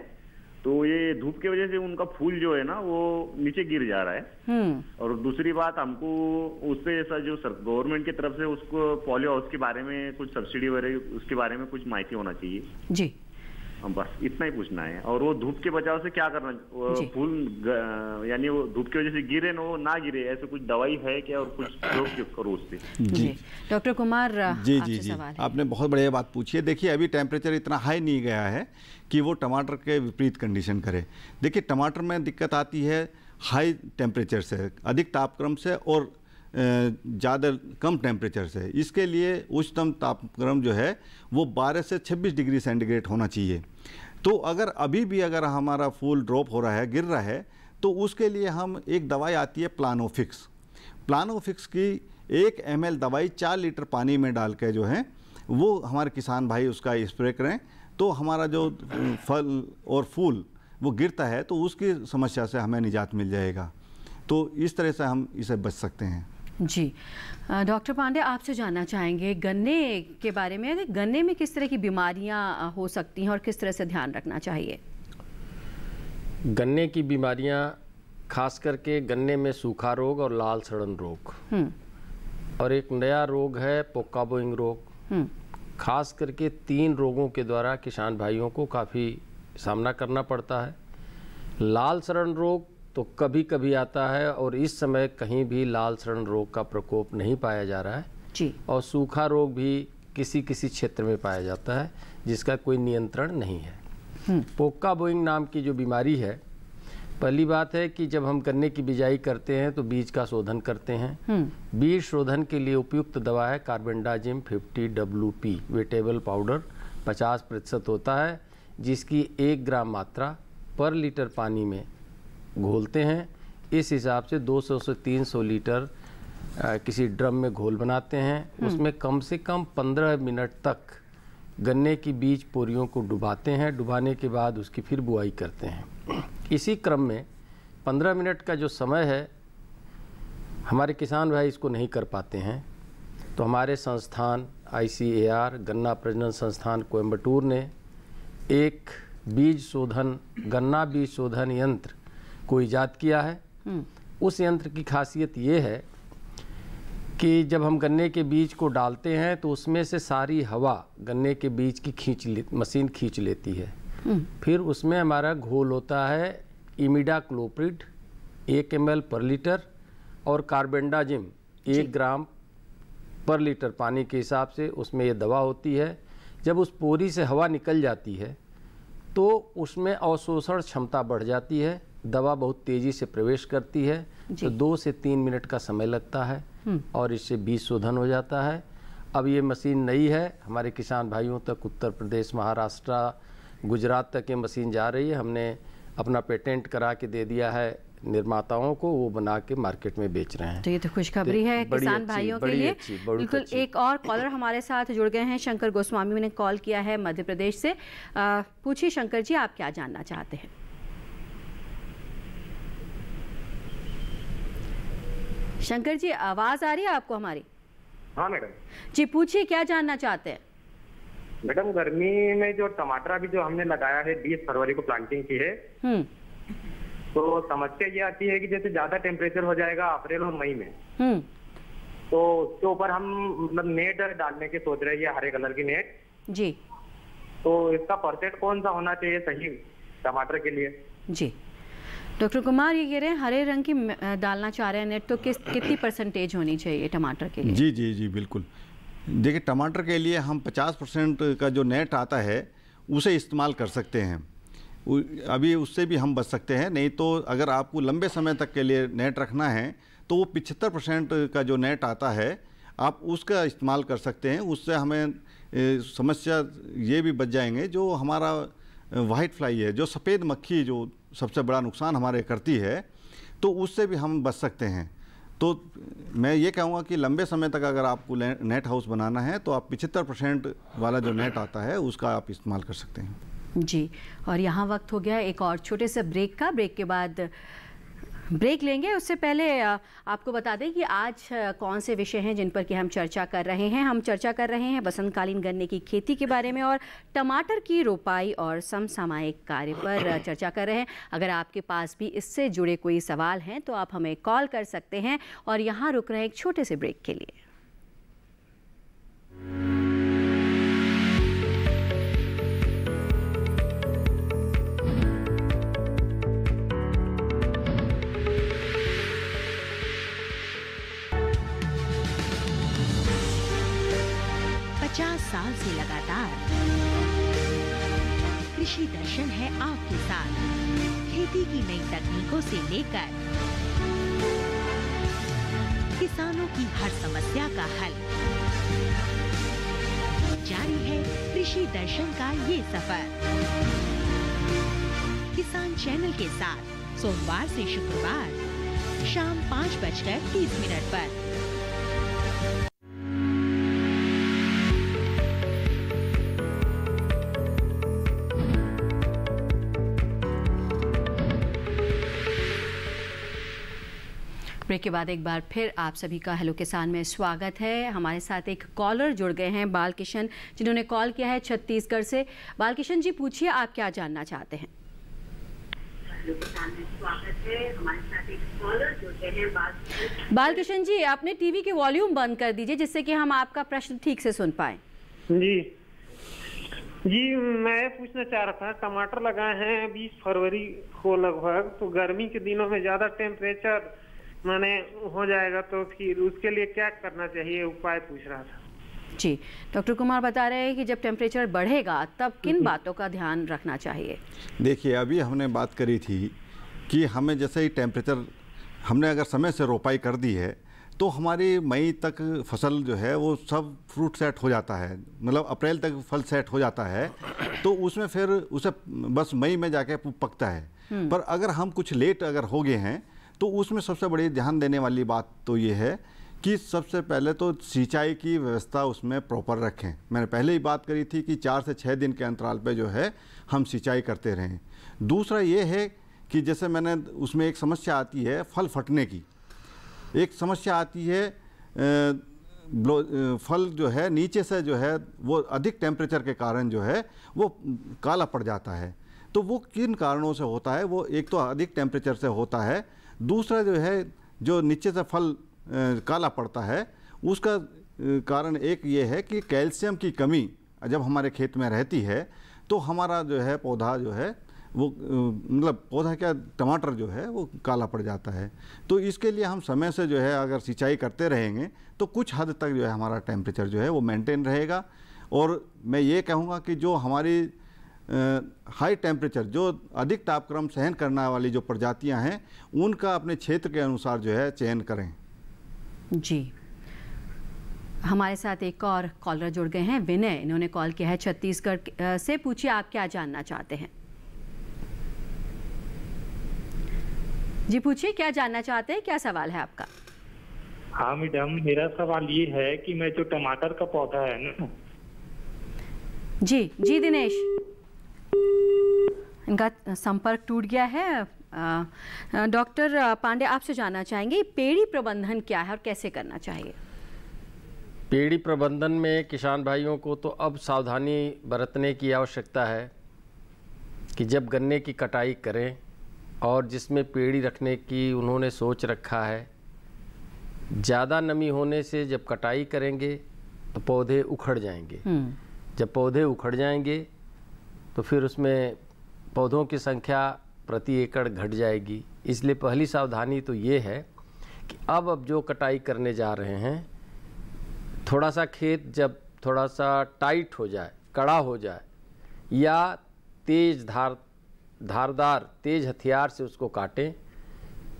तो ये धूप की वजह से उनका फूल जो है ना वो नीचे गिर जा रहा है हम्म। और दूसरी बात हमको उससे ऐसा जो गवर्नमेंट की तरफ से उसको पॉलियो हाउस के बारे में कुछ सब्सिडी वगैरह उसके बारे में कुछ माहिती होना चाहिए जी हाँ, बस इतना ही पूछना है और वो धूप के बचाव से क्या करना फूल यानी वो धूप की वजह से गिरे ना वो ना गिरे ऐसे कुछ दवाई है क्या और कुछ करो उससे जी डॉक्टर कुमार जी जी जी आपने बहुत बढ़िया बात पूछी है देखिए अभी टेम्परेचर इतना हाई नहीं गया है कि वो टमाटर के विपरीत कंडीशन करे देखिए टमाटर में दिक्कत आती है हाई टेम्परेचर से अधिक तापक्रम से और ज़्यादा कम टेम्परेचर से इसके लिए उच्चतम तापक्रम जो है वो 12 से 26 डिग्री सेंटीग्रेड होना चाहिए तो अगर अभी भी अगर हमारा फूल ड्रॉप हो रहा है गिर रहा है तो उसके लिए हम एक दवाई आती है प्लानोफिक्स प्लानोफिक्स की एक एम दवाई चार लीटर पानी में डाल के जो है वो हमारे किसान भाई उसका स्प्रे करें तो हमारा जो फल और फूल वो गिरता है तो उसकी समस्या से हमें निजात मिल जाएगा तो इस तरह से हम इसे बच सकते हैं जी डॉक्टर पांडे आपसे जानना चाहेंगे गन्ने के बारे में गन्ने में किस तरह की बीमारियां हो सकती हैं और किस तरह से ध्यान रखना चाहिए गन्ने की बीमारियां खास करके गन्ने में सूखा रोग और लाल सड़न रोग हम्म। और एक नया रोग है पोकाबोइंग रोग हम्म। खास करके तीन रोगों के द्वारा किसान भाइयों को काफ़ी सामना करना पड़ता है लाल शरण रोग तो कभी कभी आता है और इस समय कहीं भी लाल शरण रोग का प्रकोप नहीं पाया जा रहा है जी और सूखा रोग भी किसी किसी क्षेत्र में पाया जाता है जिसका कोई नियंत्रण नहीं है हम्म। पोक्का बोइंग नाम की जो बीमारी है पहली बात है कि जब हम गन्ने की बिजाई करते हैं तो बीज का शोधन करते हैं हम्म। बीज शोधन के लिए उपयुक्त दवा है carbendazim 50 W P wettable powder 50 प्रतिशत होता है जिसकी एक ग्राम मात्रा पर लीटर पानी में घोलते हैं इस हिसाब से 200 से 300 लीटर आ, किसी ड्रम में घोल बनाते हैं हम्म। उसमें कम से कम 15 मिनट तक गन्ने की बीज पोरियों को डुबाते हैं डुबाने के बाद उसकी फिर बुआई करते हैं इसी क्रम में पंद्रह मिनट का जो समय है हमारे किसान भाई इसको नहीं कर पाते हैं तो हमारे संस्थान आई गन्ना प्रजनन संस्थान कोयम्बटूर ने एक बीज शोधन गन्ना बीज शोधन यंत्र को ईजाद किया है हम्म। उस यंत्र की खासियत ये है कि जब हम गन्ने के बीज को डालते हैं तो उसमें से सारी हवा गन्ने के बीज की खींच ले मशीन खींच लेती है फिर उसमें हमारा घोल होता है इमिडा क्लोप्रिड एक एम पर लीटर और कार्बेंडाजिम एक ग्राम पर लीटर पानी के हिसाब से उसमें ये दवा होती है जब उस पोरी से हवा निकल जाती है तो उसमें अवशोषण क्षमता बढ़ जाती है दवा बहुत तेज़ी से प्रवेश करती है तो दो से तीन मिनट का समय लगता है हम्म। और इससे बीज शोधन हो जाता है अब ये मशीन नई है हमारे किसान भाइयों तक उत्तर प्रदेश महाराष्ट्र गुजरात तक ये मशीन जा रही है हमने अपना पेटेंट करा के दे दिया है निर्माताओं को वो बना के मार्केट में बेच रहे हैं तो ये तो खुशखबरी तो है किसान भाइयों के लिए बिल्कुल एक और कॉलर हमारे साथ जुड़ गए हैं शंकर गोस्वामी ने कॉल किया है मध्य प्रदेश से पूछिए शंकर जी आप क्या जानना चाहते हैं शंकर जी आवाज आ रही है आपको हमारी हाँ मैडम जी पूछिए क्या जानना चाहते हैं मैडम गर्मी में जो टमाटर अभी जो हमने लगाया है बीस फरवरी को प्लांटिंग की है हम्म। तो समस्या ये आती है कि जैसे ज्यादा टेम्परेचर हो जाएगा अप्रैल और मई में हम्म। तो उसके ऊपर हम मतलब नेट डालने के सोच रहे हैं हरे कलर की नेट जी तो इसका परसेंट कौन सा होना चाहिए सही टमाटर के लिए जी डॉक्टर कुमार ये कह रहे हैं हरे रंग की डालना चाह रहे हैं नेट तो किस कितनी परसेंटेज होनी चाहिए टमाटर के लिए जी जी जी बिल्कुल देखिए टमाटर के लिए हम 50 परसेंट का जो नेट आता है उसे इस्तेमाल कर सकते हैं अभी उससे भी हम बच सकते हैं नहीं तो अगर आपको लंबे समय तक के लिए नेट रखना है तो वो पिछहत्तर परसेंट का जो नेट आता है आप उसका इस्तेमाल कर सकते हैं उससे हमें समस्या ये भी बच जाएंगे जो हमारा वाइट फ्लाई है जो सफ़ेद मक्खी जो सबसे बड़ा नुकसान हमारे करती है तो उससे भी हम बच सकते हैं तो मैं ये कहूँगा कि लंबे समय तक अगर आपको नेट हाउस बनाना है तो आप पिछहत्तर परसेंट वाला जो नेट आता है उसका आप इस्तेमाल कर सकते हैं जी और यहाँ वक्त हो गया एक और छोटे से ब्रेक का ब्रेक के बाद ब्रेक लेंगे उससे पहले आपको बता दें कि आज कौन से विषय हैं जिन पर कि हम चर्चा कर रहे हैं हम चर्चा कर रहे हैं बसंतकालीन गन्ने की खेती के बारे में और टमाटर की रोपाई और समसामायिक कार्य पर चर्चा कर रहे हैं अगर आपके पास भी इससे जुड़े कोई सवाल हैं तो आप हमें कॉल कर सकते हैं और यहाँ रुक रहे हैं एक छोटे से ब्रेक के लिए 50 साल से लगातार कृषि दर्शन है आपके साथ खेती की नई तकनीकों से लेकर किसानों की हर समस्या का हल जारी है कृषि दर्शन का ये सफर किसान चैनल के साथ सोमवार से शुक्रवार शाम पाँच बजकर तीस मिनट आरोप ब्रेक के बाद एक बार फिर आप सभी का हेलो किसान में स्वागत है हमारे साथ एक कॉलर जुड़ गए हैं बाल किशन जिन्होंने कॉल किया है छत्तीसगढ़ से बाल किशन जी पूछिए आप क्या जानना चाहते हैं बालकिशन जी आपने टीवी के वॉल्यूम बंद कर दीजिए जिससे कि हम आपका प्रश्न ठीक से सुन पाए जी जी मैं पूछना चाह रहा था टमाटर लगाए हैं बीस फरवरी को लगभग तो गर्मी के दिनों में ज़्यादा टेम्परेचर माने हो जाएगा तो फिर उसके लिए क्या करना चाहिए उपाय पूछ रहा था जी डॉक्टर कुमार बता रहे हैं कि जब टेम्परेचर बढ़ेगा तब किन हम्म। बातों का ध्यान रखना चाहिए देखिए अभी हमने बात करी थी कि हमें जैसे ही टेम्परेचर हमने अगर समय से रोपाई कर दी है तो हमारी मई तक फसल जो है वो सब फ्रूट सेट हो जाता है मतलब अप्रैल तक फल सेट हो जाता है तो उसमें फिर उसे बस मई में जाके पकता है हम्म। पर अगर हम कुछ लेट अगर हो गए हैं तो उसमें सबसे बड़ी ध्यान देने वाली बात तो ये है कि सबसे पहले तो सिंचाई की व्यवस्था उसमें प्रॉपर रखें मैंने पहले ही बात करी थी कि चार से छः दिन के अंतराल पर जो है हम सिंचाई करते रहें दूसरा ये है कि जैसे मैंने उसमें एक समस्या आती है फल फटने की एक समस्या आती है फल जो है नीचे से जो है वो अधिक टेम्परेचर के कारण जो है वो काला पड़ जाता है तो वो किन कारणों से होता है वो एक तो अधिक टेम्परेचर से होता है दूसरा जो है जो नीचे से फल काला पड़ता है उसका कारण एक ये है कि कैल्शियम की कमी जब हमारे खेत में रहती है तो हमारा जो है पौधा जो है वो मतलब पौधा क्या टमाटर जो है वो काला पड़ जाता है तो इसके लिए हम समय से जो है अगर सिंचाई करते रहेंगे तो कुछ हद तक जो है हमारा टेम्परेचर जो है वो मेंटेन रहेगा और मैं ये कहूँगा कि जो हमारी हाई टेम्परेचर जो अधिक तापक्रम सहन करने वाली जो प्रजातियां हैं उनका अपने क्षेत्र के अनुसार जो है चयन करें जी हमारे साथ एक और कॉलर जुड़ गए हैं विनय इन्होंने कॉल किया है छत्तीसगढ़ से पूछिए आप क्या जानना चाहते हैं जी पूछिए क्या जानना चाहते हैं क्या सवाल है आपका हाँ मैडम मेरा सवाल ये है कि मैं जो टमाटर का पौधा है ना जी जी दिनेश इनका संपर्क टूट गया है डॉक्टर पांडे आपसे जानना चाहेंगे पेड़ी प्रबंधन क्या है और कैसे करना चाहिए पेड़ी प्रबंधन में किसान भाइयों को तो अब सावधानी बरतने की आवश्यकता है कि जब गन्ने की कटाई करें और जिसमें पेड़ी रखने की उन्होंने सोच रखा है ज़्यादा नमी होने से जब कटाई करेंगे तो पौधे उखड़ जाएंगे हम्म। जब पौधे उखड़ जाएंगे तो फिर उसमें पौधों की संख्या प्रति एकड़ घट जाएगी इसलिए पहली सावधानी तो ये है कि अब अब जो कटाई करने जा रहे हैं थोड़ा सा खेत जब थोड़ा सा टाइट हो जाए कड़ा हो जाए या तेज धार धारदार तेज हथियार से उसको काटें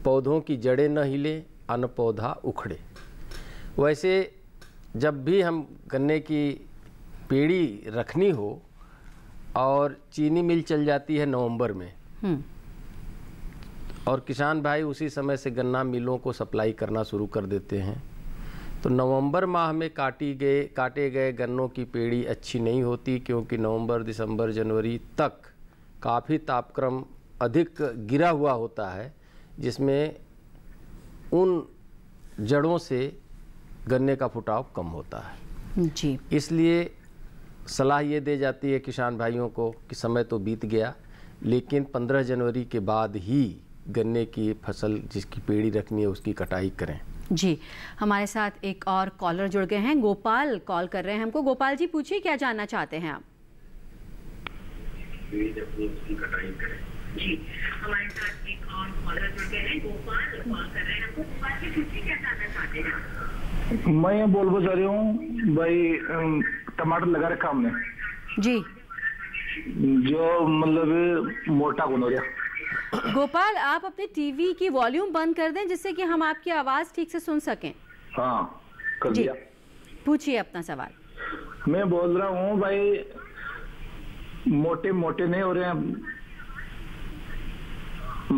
पौधों की जड़ें न हिले अन्न पौधा उखड़े वैसे जब भी हम गन्ने की पेड़ी रखनी हो और चीनी मिल चल जाती है नवंबर में हम्म। और किसान भाई उसी समय से गन्ना मिलों को सप्लाई करना शुरू कर देते हैं तो नवंबर माह में काटी गए काटे गए गन्नों की पेड़ी अच्छी नहीं होती क्योंकि नवंबर दिसंबर जनवरी तक काफ़ी तापक्रम अधिक गिरा हुआ होता है जिसमें उन जड़ों से गन्ने का फुटाव कम होता है जी इसलिए सलाह ये दे जाती है किसान भाइयों को कि समय तो बीत गया लेकिन 15 जनवरी के बाद ही गन्ने की फसल जिसकी पेड़ी रखनी है उसकी कटाई करें जी हमारे साथ एक और कॉलर जुड़ गए हैं गोपाल कॉल कर रहे हैं हमको गोपाल जी पूछिए क्या जानना चाहते हैं आप जी हमारे साथ एक और कॉलर जुड़ गए हैं गोपाल कॉल कर रहे हैं हमको गोपाल जी पूछिए क्या जानना चाहते हैं मैं बोल चाह रही हूँ भाई टमाटर लगा रखा हमने जी जो मतलब मोटा रहा गोपाल आप अपने टीवी की वॉल्यूम बंद कर दें जिससे कि हम आपकी आवाज ठीक से सुन सकें हाँ कर दिया पूछिए अपना सवाल मैं बोल रहा हूँ भाई मोटे मोटे नहीं हो रहे हैं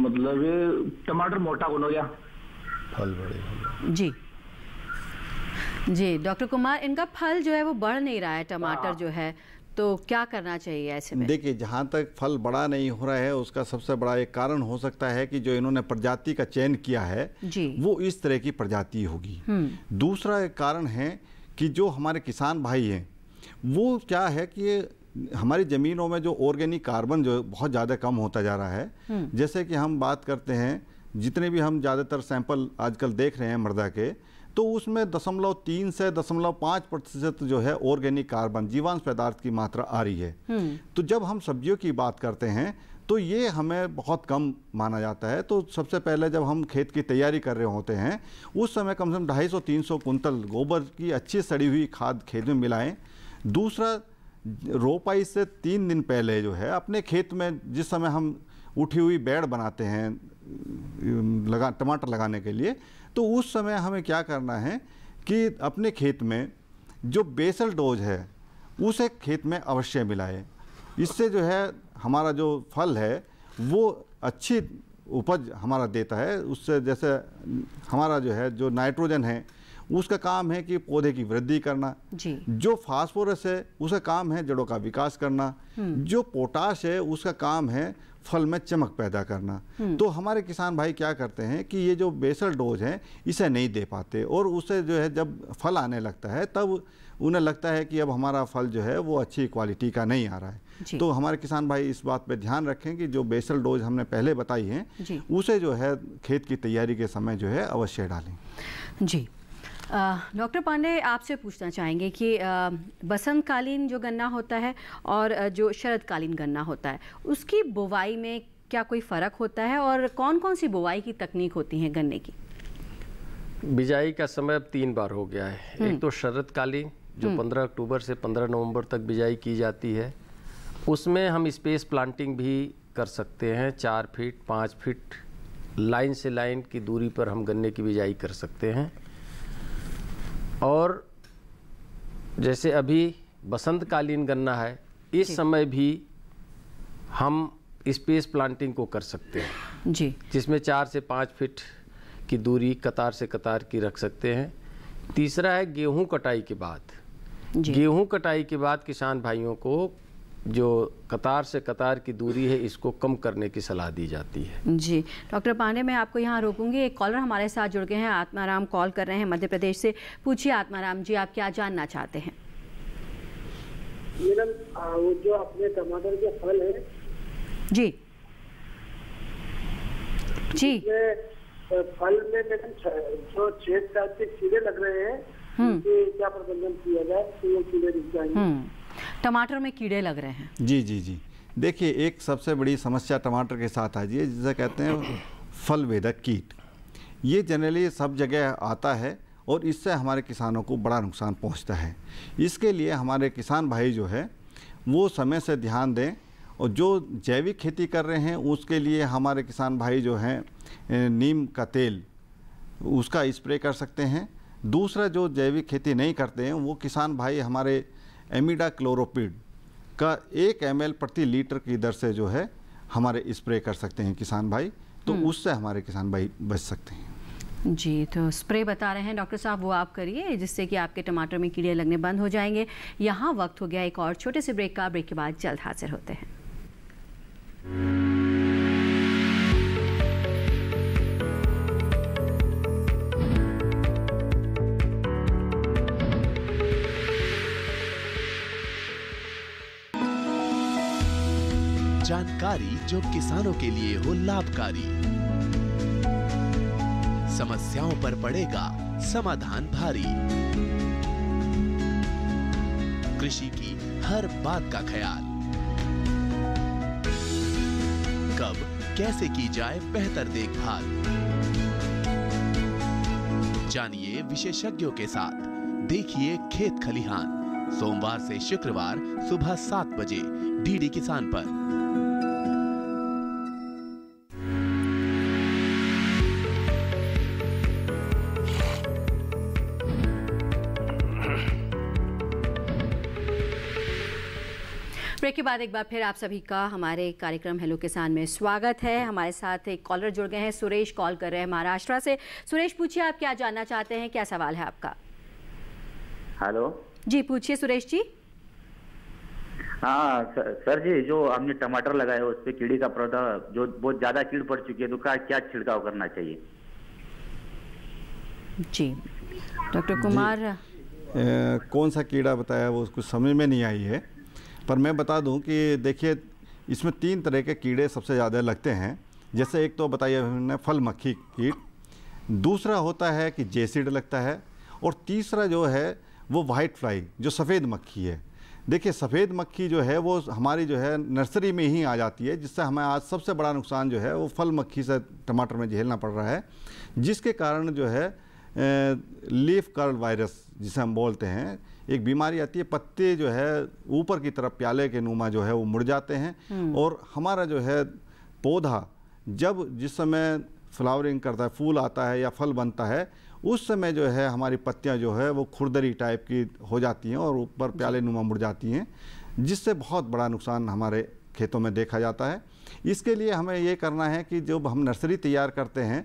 मतलब टमाटर मोटा गुनोरिया फल बड़े जी जी डॉक्टर कुमार इनका फल जो है वो बढ़ नहीं रहा है टमाटर हाँ। जो है तो क्या करना चाहिए ऐसे में देखिए जहाँ तक फल बड़ा नहीं हो रहा है उसका सबसे बड़ा एक कारण हो सकता है कि जो इन्होंने प्रजाति का चयन किया है जी। वो इस तरह की प्रजाति होगी हम्म। दूसरा एक कारण है कि जो हमारे किसान भाई हैं वो क्या है कि हमारी ज़मीनों में जो ऑर्गेनिक कार्बन जो बहुत ज़्यादा कम होता जा रहा है हम्म। जैसे कि हम बात करते हैं जितने भी हम ज़्यादातर सैंपल आजकल देख रहे हैं मृदा के तो उसमें दशमलव तीन से दशमलव पाँच प्रतिशत जो है ऑर्गेनिक कार्बन जीवांश पदार्थ की मात्रा आ रही है हम्म। तो जब हम सब्जियों की बात करते हैं तो ये हमें बहुत कम माना जाता है तो सबसे पहले जब हम खेत की तैयारी कर रहे होते हैं उस समय कम से कम ढाई सौ तीन सौ कुंतल गोबर की अच्छी सड़ी हुई खाद खेत में मिलाएं दूसरा रोपाई से तीन दिन पहले जो है अपने खेत में जिस समय हम उठी हुई बेड़ बनाते हैं लगा टमाटर लगाने के लिए तो उस समय हमें क्या करना है कि अपने खेत में जो बेसल डोज है उसे खेत में अवश्य मिलाए इससे जो है हमारा जो फल है वो अच्छी उपज हमारा देता है उससे जैसे हमारा जो है जो नाइट्रोजन है उसका काम है कि पौधे की वृद्धि करना जी। जो फास्फोरस है उसका काम है जड़ों का विकास करना हम्म। जो पोटाश है उसका काम है फल में चमक पैदा करना हम्म। तो हमारे किसान भाई क्या करते हैं कि ये जो बेसल डोज है इसे नहीं दे पाते और उसे जो है जब फल आने लगता है तब उन्हें लगता है कि अब हमारा फल जो है वो अच्छी क्वालिटी का नहीं आ रहा है तो हमारे किसान भाई इस बात पे ध्यान रखें कि जो बेसल डोज हमने पहले बताई है उसे जो है खेत की तैयारी के समय जो है अवश्य डालें जी डॉक्टर पांडे आपसे पूछना चाहेंगे कि बसंतकालीन जो गन्ना होता है और जो शरदकालीन गन्ना होता है उसकी बुवाई में क्या कोई फ़र्क होता है और कौन कौन सी बुवाई की तकनीक होती है गन्ने की बिजाई का समय अब तीन बार हो गया है हम्म। एक तो शरदकालीन जो 15 हम्म। अक्टूबर से 15 नवंबर तक बिजाई की जाती है उसमें हम स्पेस प्लांटिंग भी कर सकते हैं चार फीट पाँच फीट लाइन से लाइन की दूरी पर हम गन्ने की बिजाई कर सकते हैं और जैसे अभी बसंतकालीन गन्ना है इस समय भी हम स्पेस प्लांटिंग को कर सकते हैं जी जिसमें चार से पाँच फीट की दूरी कतार से कतार की रख सकते हैं तीसरा है गेहूं कटाई के बाद गेहूं कटाई के बाद किसान भाइयों को जो कतार से कतार की दूरी है इसको कम करने की सलाह दी जाती है जी डॉक्टर पांडे मैं आपको यहाँ रोकूंगी एक कॉलर हमारे साथ जुड़ गए हैं आत्माराम कॉल कर रहे हैं मध्य प्रदेश से पूछिए आत्माराम जी आप क्या जानना चाहते हैं मैडम जो अपने टमाटर के फल है जी जी फल में मैडम जो छेद टाइप के कीड़े लग रहे हैं हम्म। क्या प्रबंधन किया जाए कीड़े जाएंगे हम्म। टमाटर में कीड़े लग रहे हैं जी जी जी देखिए एक सबसे बड़ी समस्या टमाटर के साथ आ जाइए जिसे कहते हैं फल वेदक कीट ये जनरली सब जगह आता है और इससे हमारे किसानों को बड़ा नुकसान पहुंचता है इसके लिए हमारे किसान भाई जो है वो समय से ध्यान दें और जो जैविक खेती कर रहे हैं उसके लिए हमारे किसान भाई जो हैं नीम का तेल उसका स्प्रे कर सकते हैं दूसरा जो जैविक खेती नहीं करते हैं वो किसान भाई हमारे एमिडा क्लोरोपिड का एक एम प्रति लीटर की दर से जो है हमारे स्प्रे कर सकते हैं किसान भाई तो हम्म। उससे हमारे किसान भाई बच सकते हैं जी तो स्प्रे बता रहे हैं डॉक्टर साहब वो आप करिए जिससे कि आपके टमाटर में कीड़े लगने बंद हो जाएंगे यहाँ वक्त हो गया एक और छोटे से ब्रेक का ब्रेक के बाद जल्द हाजिर होते हैं जानकारी जो किसानों के लिए हो लाभकारी समस्याओं पर पड़ेगा समाधान भारी कृषि की हर बात का ख्याल कब कैसे की जाए बेहतर देखभाल जानिए विशेषज्ञों के साथ देखिए खेत खलिहान सोमवार से शुक्रवार सुबह सात बजे डीडी किसान पर ब्रेक के बाद एक बार फिर आप सभी का हमारे कार्यक्रम हेलो किसान में स्वागत है हमारे साथ एक कॉलर जुड़ गए हैं सुरेश कॉल कर रहे हैं महाराष्ट्र से सुरेश पूछिए आप क्या जानना चाहते हैं क्या सवाल है आपका हेलो जी पूछिए सुरेश जी हाँ सर, जी जो हमने टमाटर लगाए उस पर कीड़ी का पौधा जो बहुत ज़्यादा कीड़ पड़ चुकी है तो क्या क्या छिड़काव करना चाहिए जी डॉक्टर कुमार ए, कौन सा कीड़ा बताया वो उसको समझ में नहीं आई है पर मैं बता दूं कि देखिए इसमें तीन तरह के कीड़े सबसे ज़्यादा लगते हैं जैसे एक तो बताइए हमने फल मक्खी कीट दूसरा होता है कि जेसिड लगता है और तीसरा जो है वो वाइट फ्लाई जो सफ़ेद मक्खी है देखिए सफ़ेद मक्खी जो है वो हमारी जो है नर्सरी में ही आ जाती है जिससे हमें आज सबसे बड़ा नुकसान जो है वो फल मक्खी से टमाटर में झेलना पड़ रहा है जिसके कारण जो है लीफ कर्ल वायरस जिसे हम बोलते हैं एक बीमारी आती है पत्ते जो है ऊपर की तरफ प्याले के नुमा जो है वो मुड़ जाते हैं हम्म। और हमारा जो है पौधा जब जिस समय फ्लावरिंग करता है फूल आता है या फल बनता है उस समय जो है हमारी पत्तियां जो है वो खुरदरी टाइप की हो जाती हैं और ऊपर प्याले नुमा मुड़ जाती हैं जिससे बहुत बड़ा नुकसान हमारे खेतों में देखा जाता है इसके लिए हमें ये करना है कि जब हम नर्सरी तैयार करते हैं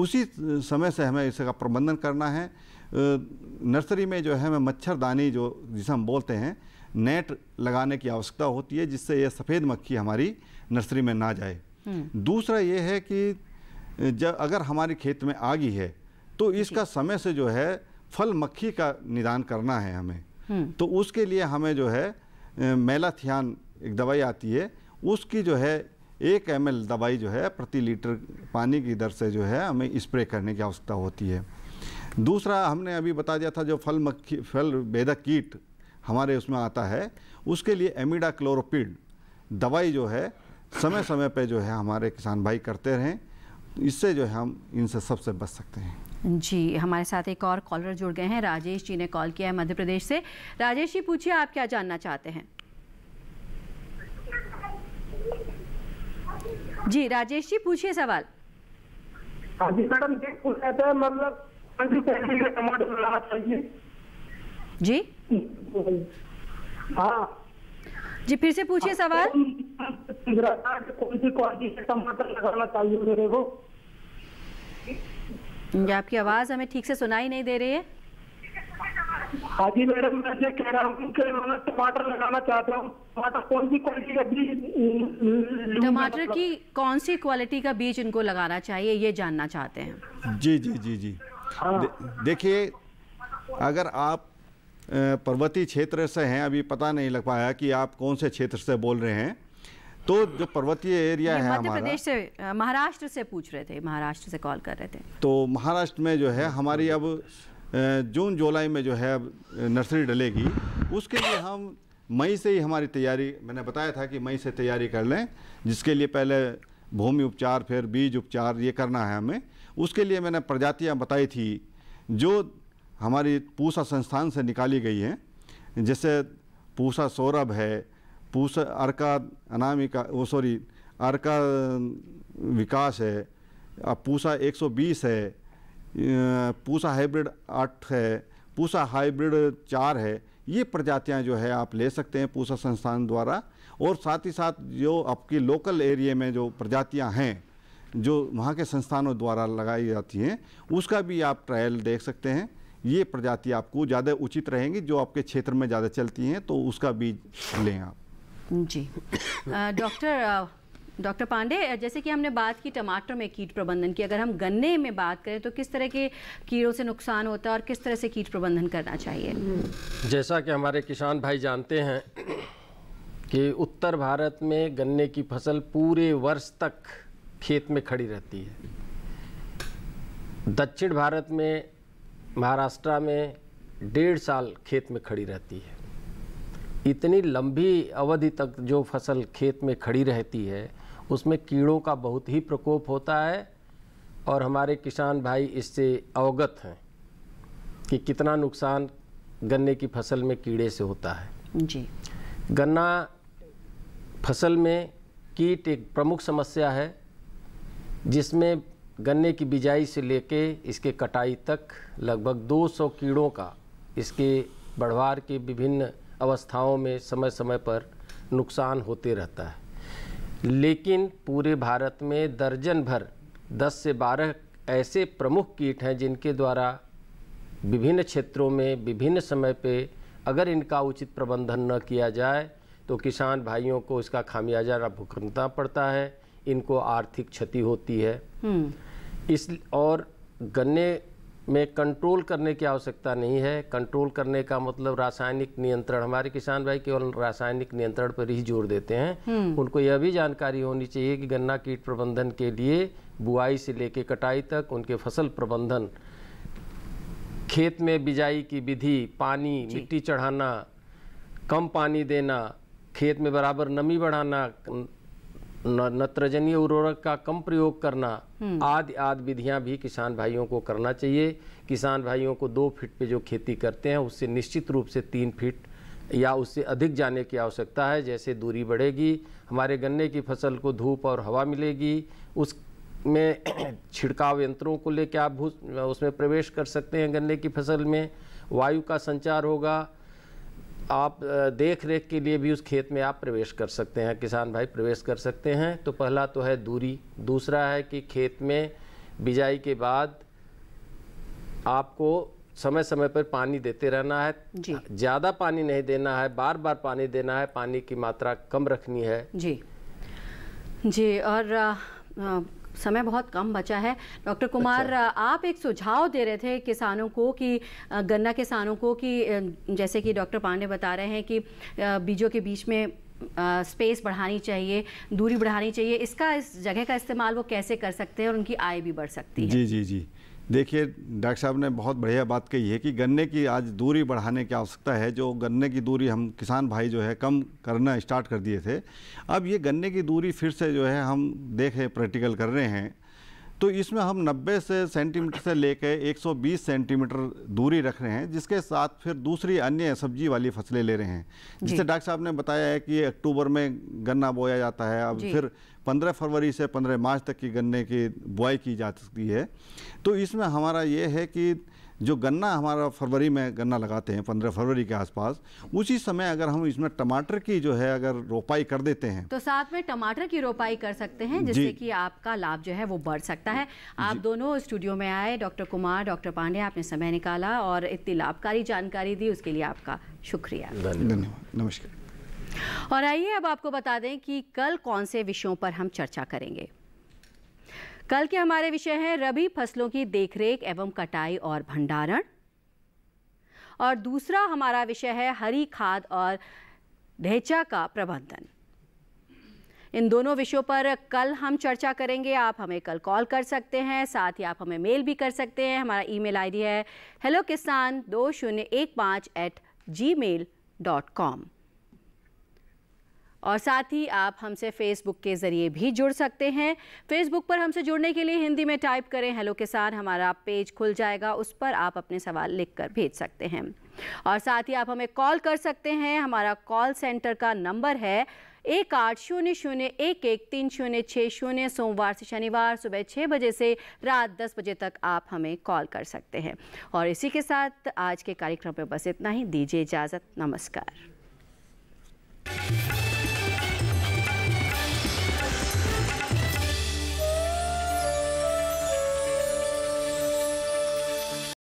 उसी समय से हमें इसका प्रबंधन करना है नर्सरी में जो है मैं मच्छरदानी जो जिसे हम बोलते हैं नेट लगाने की आवश्यकता होती है जिससे यह सफ़ेद मक्खी हमारी नर्सरी में ना जाए हम्म। दूसरा ये है कि जब अगर हमारे खेत में आगी है तो इसका समय से जो है फल मक्खी का निदान करना है हमें हम्म। तो उसके लिए हमें जो है मेलाथियान एक दवाई आती है उसकी जो है एक एम दवाई जो है प्रति लीटर पानी की दर से जो है हमें स्प्रे करने की आवश्यकता होती है दूसरा हमने अभी बता दिया था जो फल मक्खी फल भेदक कीट हमारे उसमें आता है उसके लिए एमिडा क्लोरोपिड दवाई जो है समय समय पे जो है हमारे किसान भाई करते रहें इससे जो है हम इनसे सबसे बच सकते हैं जी हमारे साथ एक और कॉलर जुड़ गए हैं राजेश जी ने कॉल किया है मध्य प्रदेश से राजेश जी पूछिए आप क्या जानना चाहते हैं जी राजेश जी पूछिए सवाल हाँ जी मैडम मतलब लगाना चाहिए जी हाँ जी फिर से पूछिए हाँ, सवाल कौन सी टमाटर लगाना चाहिए आपकी आवाज हमें ठीक से सुनाई नहीं दे रही है हाँ जी मैडम मैं ये कह रहा हूँ कि मैं टमाटर लगाना चाहता हूँ टमाटर कौन सी क्वालिटी का बीज मतलब? टमाटर की कौन सी क्वालिटी का बीज इनको लगाना चाहिए ये जानना चाहते हैं जी जी जी जी हाँ। देखिए अगर आप पर्वतीय क्षेत्र से हैं अभी पता नहीं लग पाया कि आप कौन से क्षेत्र से बोल रहे हैं तो जो पर्वतीय एरिया है हमारा प्रदेश से महाराष्ट्र से पूछ रहे थे महाराष्ट्र से कॉल कर रहे थे तो महाराष्ट्र में जो है हमारी अब जून जुलाई में जो है अब नर्सरी डलेगी उसके लिए हम मई से ही हमारी तैयारी मैंने बताया था कि मई से तैयारी कर लें जिसके लिए पहले भूमि उपचार फिर बीज उपचार ये करना है हमें उसके लिए मैंने प्रजातियाँ बताई थी जो हमारी पूसा संस्थान से निकाली गई हैं जैसे पूसा सौरभ है पूसा अर्का अनामिका वो सॉरी अर्का विकास है अब पूसा 120 है पूसा हाइब्रिड आठ है पूसा हाइब्रिड चार है ये प्रजातियां जो है आप ले सकते हैं पूसा संस्थान द्वारा और साथ ही साथ जो आपकी लोकल एरिया में जो प्रजातियां हैं जो वहाँ के संस्थानों द्वारा लगाई जाती हैं उसका भी आप ट्रायल देख सकते हैं ये प्रजाति आपको ज़्यादा उचित रहेंगी जो आपके क्षेत्र में ज़्यादा चलती हैं तो उसका बीज लें आप जी डॉक्टर डॉक्टर पांडे जैसे कि हमने बात की टमाटर में कीट प्रबंधन की अगर हम गन्ने में बात करें तो किस तरह के कीड़ों से नुकसान होता है और किस तरह से कीट प्रबंधन करना चाहिए जैसा कि हमारे किसान भाई जानते हैं कि उत्तर भारत में गन्ने की फसल पूरे वर्ष तक खेत में खड़ी रहती है दक्षिण भारत में महाराष्ट्र में डेढ़ साल खेत में खड़ी रहती है इतनी लंबी अवधि तक जो फसल खेत में खड़ी रहती है उसमें कीड़ों का बहुत ही प्रकोप होता है और हमारे किसान भाई इससे अवगत हैं कि कितना नुकसान गन्ने की फसल में कीड़े से होता है जी गन्ना फसल में कीट एक प्रमुख समस्या है जिसमें गन्ने की बिजाई से लेके इसके कटाई तक लगभग 200 कीड़ों का इसके बढ़वार के विभिन्न अवस्थाओं में समय समय पर नुकसान होते रहता है लेकिन पूरे भारत में दर्जन भर 10 से 12 ऐसे प्रमुख कीट हैं जिनके द्वारा विभिन्न क्षेत्रों में विभिन्न समय पे अगर इनका उचित प्रबंधन न किया जाए तो किसान भाइयों को इसका खामियाजा भुगतना पड़ता है इनको आर्थिक क्षति होती है हम्म। इस और गन्ने में कंट्रोल करने की आवश्यकता नहीं है कंट्रोल करने का मतलब रासायनिक नियंत्रण हमारे किसान भाई केवल रासायनिक नियंत्रण पर ही जोर देते हैं हम्म। उनको यह भी जानकारी होनी चाहिए कि गन्ना कीट प्रबंधन के लिए बुआई से लेकर कटाई तक उनके फसल प्रबंधन खेत में बिजाई की विधि पानी मिट्टी चढ़ाना कम पानी देना खेत में बराबर नमी बढ़ाना नत्रजनीय उर्वरक का कम प्रयोग करना हम्म। आदि आदि विधियां भी किसान भाइयों को करना चाहिए किसान भाइयों को दो फीट पे जो खेती करते हैं उससे निश्चित रूप से तीन फीट या उससे अधिक जाने की आवश्यकता है जैसे दूरी बढ़ेगी हमारे गन्ने की फसल को धूप और हवा मिलेगी उस में छिड़काव यंत्रों को लेकर आप उसमें प्रवेश कर सकते हैं गन्ने की फसल में वायु का संचार होगा आप देख रेख के लिए भी उस खेत में आप प्रवेश कर सकते हैं किसान भाई प्रवेश कर सकते हैं तो पहला तो है दूरी दूसरा है कि खेत में बिजाई के बाद आपको समय समय पर पानी देते रहना है ज़्यादा पानी नहीं देना है बार बार पानी देना है पानी की मात्रा कम रखनी है जी जी और आ, आ, समय बहुत कम बचा है डॉक्टर कुमार अच्छा। आप एक सुझाव दे रहे थे किसानों को कि गन्ना किसानों को कि जैसे कि डॉक्टर पांडे बता रहे हैं कि बीजों के बीच में स्पेस बढ़ानी चाहिए दूरी बढ़ानी चाहिए इसका इस जगह का इस्तेमाल वो कैसे कर सकते हैं और उनकी आय भी बढ़ सकती है जी जी जी देखिए डॉक्टर साहब ने बहुत बढ़िया बात कही है कि गन्ने की आज दूरी बढ़ाने की आवश्यकता है जो गन्ने की दूरी हम किसान भाई जो है कम करना स्टार्ट कर दिए थे अब ये गन्ने की दूरी फिर से जो है हम देख रहे प्रैक्टिकल कर रहे हैं तो इसमें हम 90 से सेंटीमीटर से लेकर 120 सेंटीमीटर दूरी रख रहे हैं जिसके साथ फिर दूसरी अन्य सब्जी वाली फसलें ले रहे हैं जिससे डॉक्टर साहब ने बताया है कि अक्टूबर में गन्ना बोया जाता है अब फिर 15 फरवरी से 15 मार्च तक की गन्ने की बुआई की जा सकती है तो इसमें हमारा ये है कि जो गन्ना हमारा फरवरी में गन्ना लगाते हैं पंद्रह फरवरी के आसपास उसी समय अगर हम इसमें टमाटर की जो है अगर रोपाई कर देते हैं तो साथ में टमाटर की रोपाई कर सकते हैं जिससे कि आपका लाभ जो है वो बढ़ सकता है आप दोनों स्टूडियो में आए डॉक्टर कुमार डॉक्टर पांडे आपने समय निकाला और इतनी लाभकारी जानकारी दी उसके लिए आपका शुक्रिया धन्यवाद नमस्कार और आइए अब आपको बता दें कि कल कौन से विषयों पर हम चर्चा करेंगे कल के हमारे विषय हैं रबी फसलों की देखरेख एवं कटाई और भंडारण और दूसरा हमारा विषय है हरी खाद और ढेचा का प्रबंधन इन दोनों विषयों पर कल हम चर्चा करेंगे आप हमें कल कॉल कर सकते हैं साथ ही आप हमें मेल भी कर सकते हैं हमारा ईमेल आईडी है हेलो किसान दो शून्य एक पाँच at G mail dot com और साथ ही आप हमसे फेसबुक के ज़रिए भी जुड़ सकते हैं फेसबुक पर हमसे जुड़ने के लिए हिंदी में टाइप करें हेलो किसान हमारा पेज खुल जाएगा उस पर आप अपने सवाल लिखकर भेज सकते हैं और साथ ही आप हमें कॉल कर सकते हैं हमारा कॉल सेंटर का नंबर है एक आठ शून्य शून्य एक एक तीन शून्य छः शून्य सोमवार से शनिवार सुबह छः बजे से रात दस बजे तक आप हमें कॉल कर सकते हैं और इसी के साथ आज के कार्यक्रम में बस इतना ही दीजिए इजाज़त नमस्कार